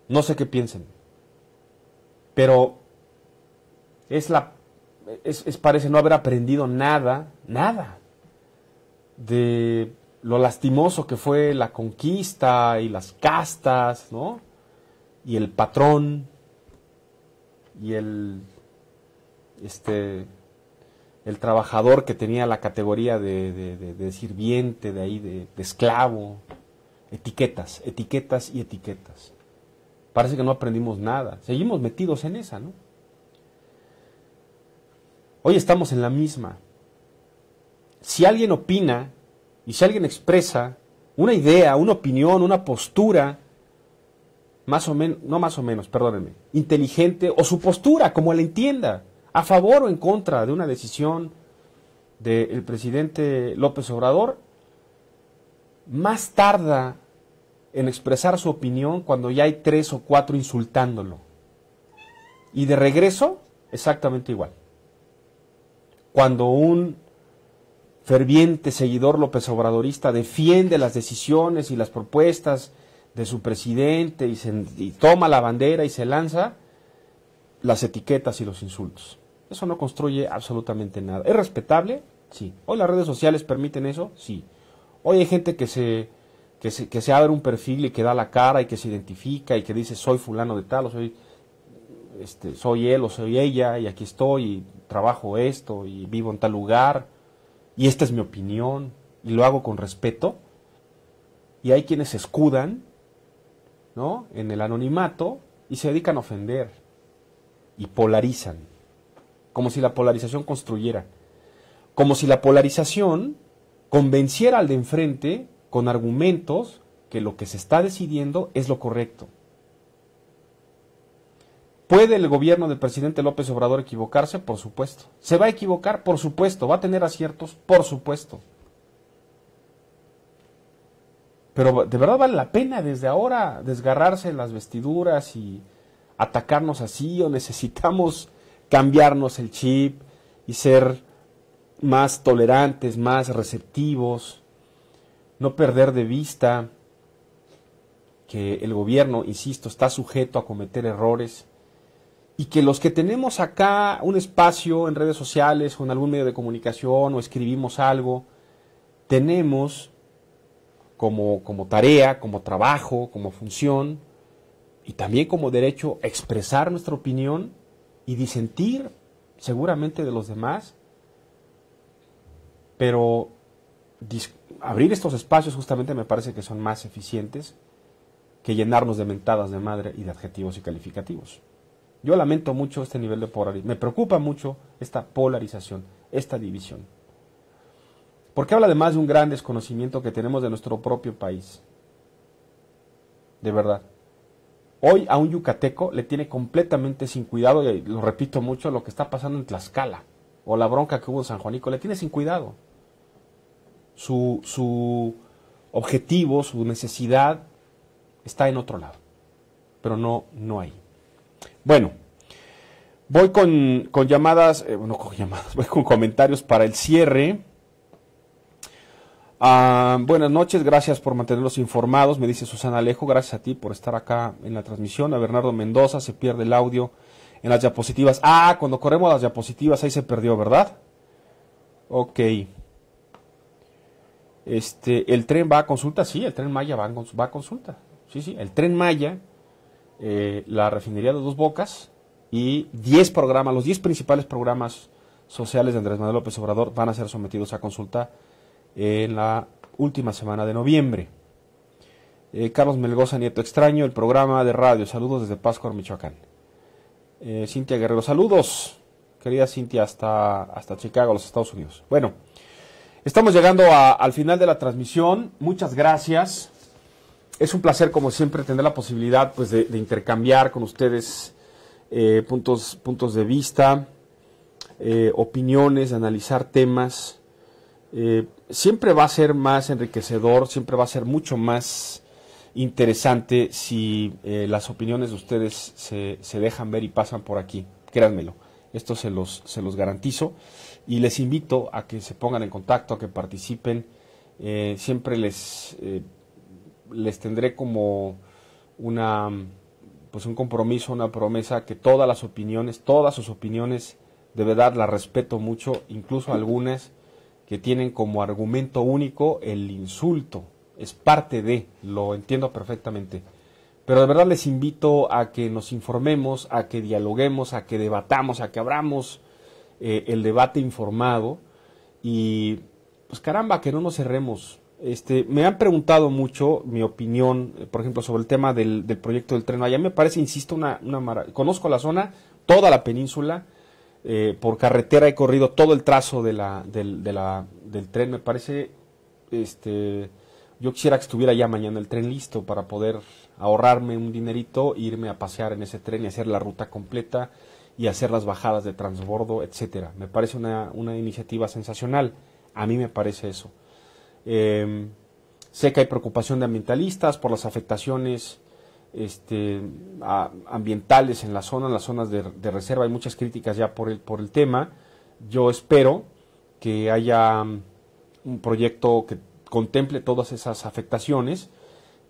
No sé qué piensen, pero es la es, parece no haber aprendido nada, nada de lo lastimoso que fue la conquista y las castas, ¿no? Y el patrón y el este, el trabajador que tenía la categoría de, de, sirviente, de ahí, de, esclavo. Etiquetas, etiquetas y etiquetas. Parece que no aprendimos nada. Seguimos metidos en esa, ¿no? Hoy estamos en la misma. Si alguien opina y si alguien expresa una idea, una opinión, una postura, más o menos, no más o menos, perdónenme, inteligente o su postura, como la entienda, a favor o en contra de una decisión del presidente López Obrador, más tarda en expresar su opinión cuando ya hay tres o cuatro insultándolo. Y de regreso, exactamente igual. Cuando un ferviente seguidor López Obradorista defiende las decisiones y las propuestas de su presidente y toma la bandera y se lanza, las etiquetas y los insultos. Eso no construye absolutamente nada. ¿Es respetable? Sí. ¿Hoy las redes sociales permiten eso? Sí. Hoy hay gente que se, que se, que se abre un perfil y que da la cara y que se identifica y que dice soy fulano de tal o soy, este, soy él o soy ella y aquí estoy y trabajo esto y vivo en tal lugar y esta es mi opinión y lo hago con respeto. Y hay quienes se escudan ¿no? en el anonimato y se dedican a ofender y polarizan, como si la polarización construyera, como si la polarización convenciera al de enfrente con argumentos que lo que se está decidiendo es lo correcto. ¿Puede el gobierno del presidente López Obrador equivocarse? Por supuesto. ¿Se va a equivocar? Por supuesto. ¿Va a tener aciertos? Por supuesto. Pero de verdad vale la pena desde ahora desgarrarse las vestiduras y, atacarnos así o necesitamos cambiarnos el chip y ser más tolerantes, más receptivos, no perder de vista que el gobierno, insisto, está sujeto a cometer errores y que los que tenemos acá un espacio en redes sociales o en algún medio de comunicación o escribimos algo, tenemos como, como tarea, como trabajo, como función, y también como derecho expresar nuestra opinión y disentir seguramente de los demás, pero abrir estos espacios justamente me parece que son más eficientes que llenarnos de mentadas de madre y de adjetivos y calificativos. Yo lamento mucho este nivel de polarización, me preocupa mucho esta polarización, esta división. Porque habla además de un gran desconocimiento que tenemos de nuestro propio país. De verdad. Hoy a un yucateco le tiene completamente sin cuidado, y lo repito mucho, lo que está pasando en Tlaxcala o la bronca que hubo en San Juanico, le tiene sin cuidado. Su, su objetivo, su necesidad está en otro lado, pero no, no ahí. Bueno, voy con, llamadas, bueno eh, no con llamadas, voy con comentarios para el cierre. Ah, buenas noches, gracias por mantenerlos informados, me dice Susana Alejo, gracias a ti por estar acá en la transmisión, a Bernardo Mendoza, se pierde el audio en las diapositivas. Ah, cuando corremos las diapositivas ahí se perdió, ¿verdad? Ok. Este, el tren va a consulta, sí, el tren Maya va a, consulta. Sí, sí, el tren Maya, eh, la refinería de Dos Bocas y 10 programas, los 10 principales programas sociales de Andrés Manuel López Obrador van a ser sometidos a consulta en la última semana de noviembre. Eh, Carlos Melgoza, Nieto Extraño, el programa de radio. Saludos desde Pascua, Michoacán. Eh, Cintia Guerrero, saludos. Querida Cintia, hasta, hasta Chicago, los Estados Unidos. Bueno, estamos llegando al final de la transmisión. Muchas gracias. Es un placer, como siempre, tener la posibilidad pues, de, intercambiar con ustedes eh, puntos, puntos de vista, eh, opiniones, analizar temas eh, siempre va a ser más enriquecedor, siempre va a ser mucho más interesante si eh, las opiniones de ustedes se, se, dejan ver y pasan por aquí. Créanmelo, esto se los, se los garantizo y les invito a que se pongan en contacto, a que participen. Eh, siempre les, les tendré como una, pues un compromiso, una promesa que todas las opiniones, todas sus opiniones, de verdad las respeto mucho, incluso algunas que tienen como argumento único el insulto. Es parte de, lo entiendo perfectamente. Pero de verdad les invito a que nos informemos, a que dialoguemos, a que debatamos, a que abramos eh, el debate informado. Y pues caramba, que no nos cerremos. Este, me han preguntado mucho mi opinión, por ejemplo, sobre el tema del, del proyecto del tren Allá Me parece, insisto, una, una Conozco la zona, toda la península eh, por carretera he corrido todo el trazo de la, del, del tren. Me parece, este, yo quisiera que estuviera ya mañana el tren listo para poder ahorrarme un dinerito, irme a pasear en ese tren y hacer la ruta completa y hacer las bajadas de transbordo, etcétera. Me parece una, una iniciativa sensacional. A mí me parece eso. Eh, sé que hay preocupación de ambientalistas por las afectaciones este, ambientales en la zona, en las zonas de, reserva. Hay muchas críticas ya por el, por el tema. Yo espero que haya mm, un proyecto que contemple todas esas afectaciones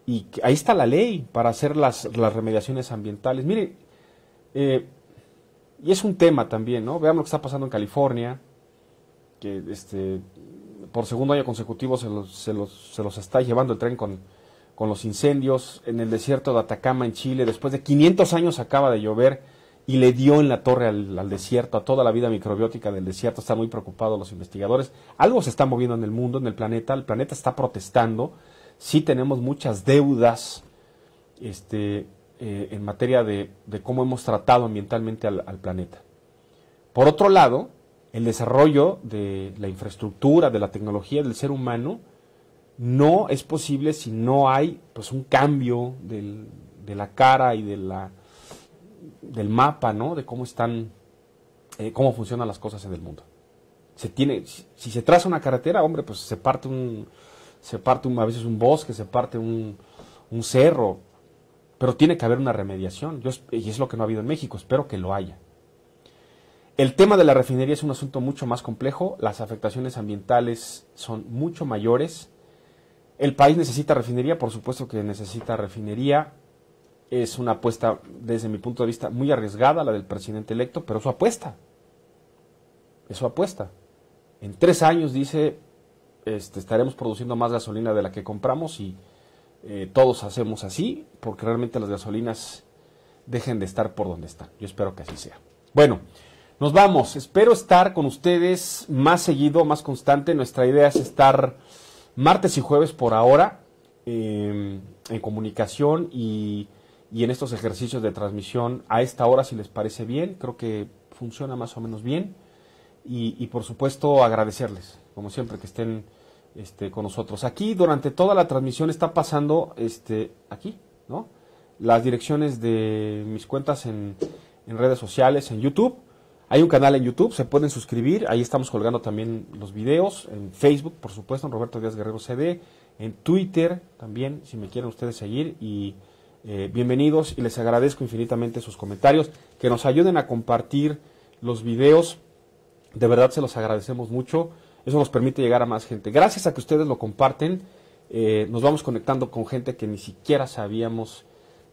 y ahí está la ley para hacer las, remediaciones ambientales. Mire, eh, y es un tema también, ¿no? Veamos lo que está pasando en California, que este, por segundo año consecutivo se los, se los está llevando el tren con, con los incendios en el desierto de Atacama en Chile, después de 500 años acaba de llover y le dio en la torre al, desierto, a toda la vida microbiótica del desierto, están muy preocupados los investigadores. Algo se está moviendo en el mundo, en el planeta, el planeta está protestando, sí tenemos muchas deudas este, eh, en materia de, cómo hemos tratado ambientalmente al planeta. Por otro lado, el desarrollo de la infraestructura, de la tecnología del ser humano, no es posible si no hay pues un cambio de la cara y de la, del mapa, ¿no? De cómo están, eh, cómo funcionan las cosas en el mundo. Se tiene, si, se traza una carretera, hombre, pues se parte un, se parte un, a veces un bosque, se parte un, cerro, pero tiene que haber una remediación. y es lo que no ha habido en México, espero que lo haya. El tema de la refinería es un asunto mucho más complejo, las afectaciones ambientales son mucho mayores el país necesita refinería, por supuesto que necesita refinería. Es una apuesta, desde mi punto de vista, muy arriesgada la del presidente electo, pero es su apuesta. Es su apuesta. En tres años, dice, este, estaremos produciendo más gasolina de la que compramos y eh, todos hacemos así, porque realmente las gasolinas dejen de estar por donde están. Yo espero que así sea. Bueno, nos vamos. Espero estar con ustedes más seguido, más constante. Nuestra idea es estar martes y jueves por ahora em, en comunicación y, y, en estos ejercicios de transmisión a esta hora, si les parece bien. Creo que funciona más o menos bien. Y, por supuesto agradecerles, como siempre, que estén este, con nosotros. Aquí durante toda la transmisión está pasando este, aquí, ¿no? Las direcciones de mis cuentas en redes sociales, en YouTube hay un canal en YouTube, se pueden suscribir, ahí estamos colgando también los videos, en Facebook, por supuesto, en Roberto Díaz Guerrero CD, en Twitter también, si me quieren ustedes seguir, y eh, bienvenidos y les agradezco infinitamente sus comentarios, que nos ayuden a compartir los videos, de verdad se los agradecemos mucho, eso nos permite llegar a más gente. Gracias a que ustedes lo comparten, eh, nos vamos conectando con gente que ni siquiera sabíamos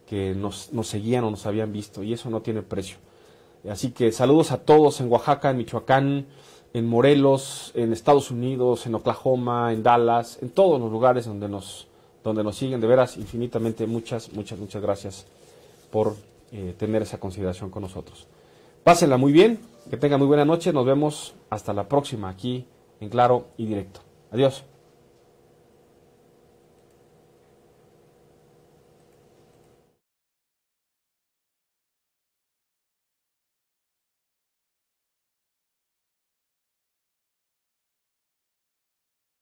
que nos seguían o nos habían visto, y eso no tiene precio. Así que saludos a todos en Oaxaca, en Michoacán, en Morelos, en Estados Unidos, en Oklahoma, en Dallas, en todos los lugares donde nos, donde nos siguen. De veras, infinitamente muchas, muchas, muchas gracias por eh, tener esa consideración con nosotros. Pásenla muy bien, que tengan muy buena noche. Nos vemos hasta la próxima aquí en Claro y Directo. Adiós.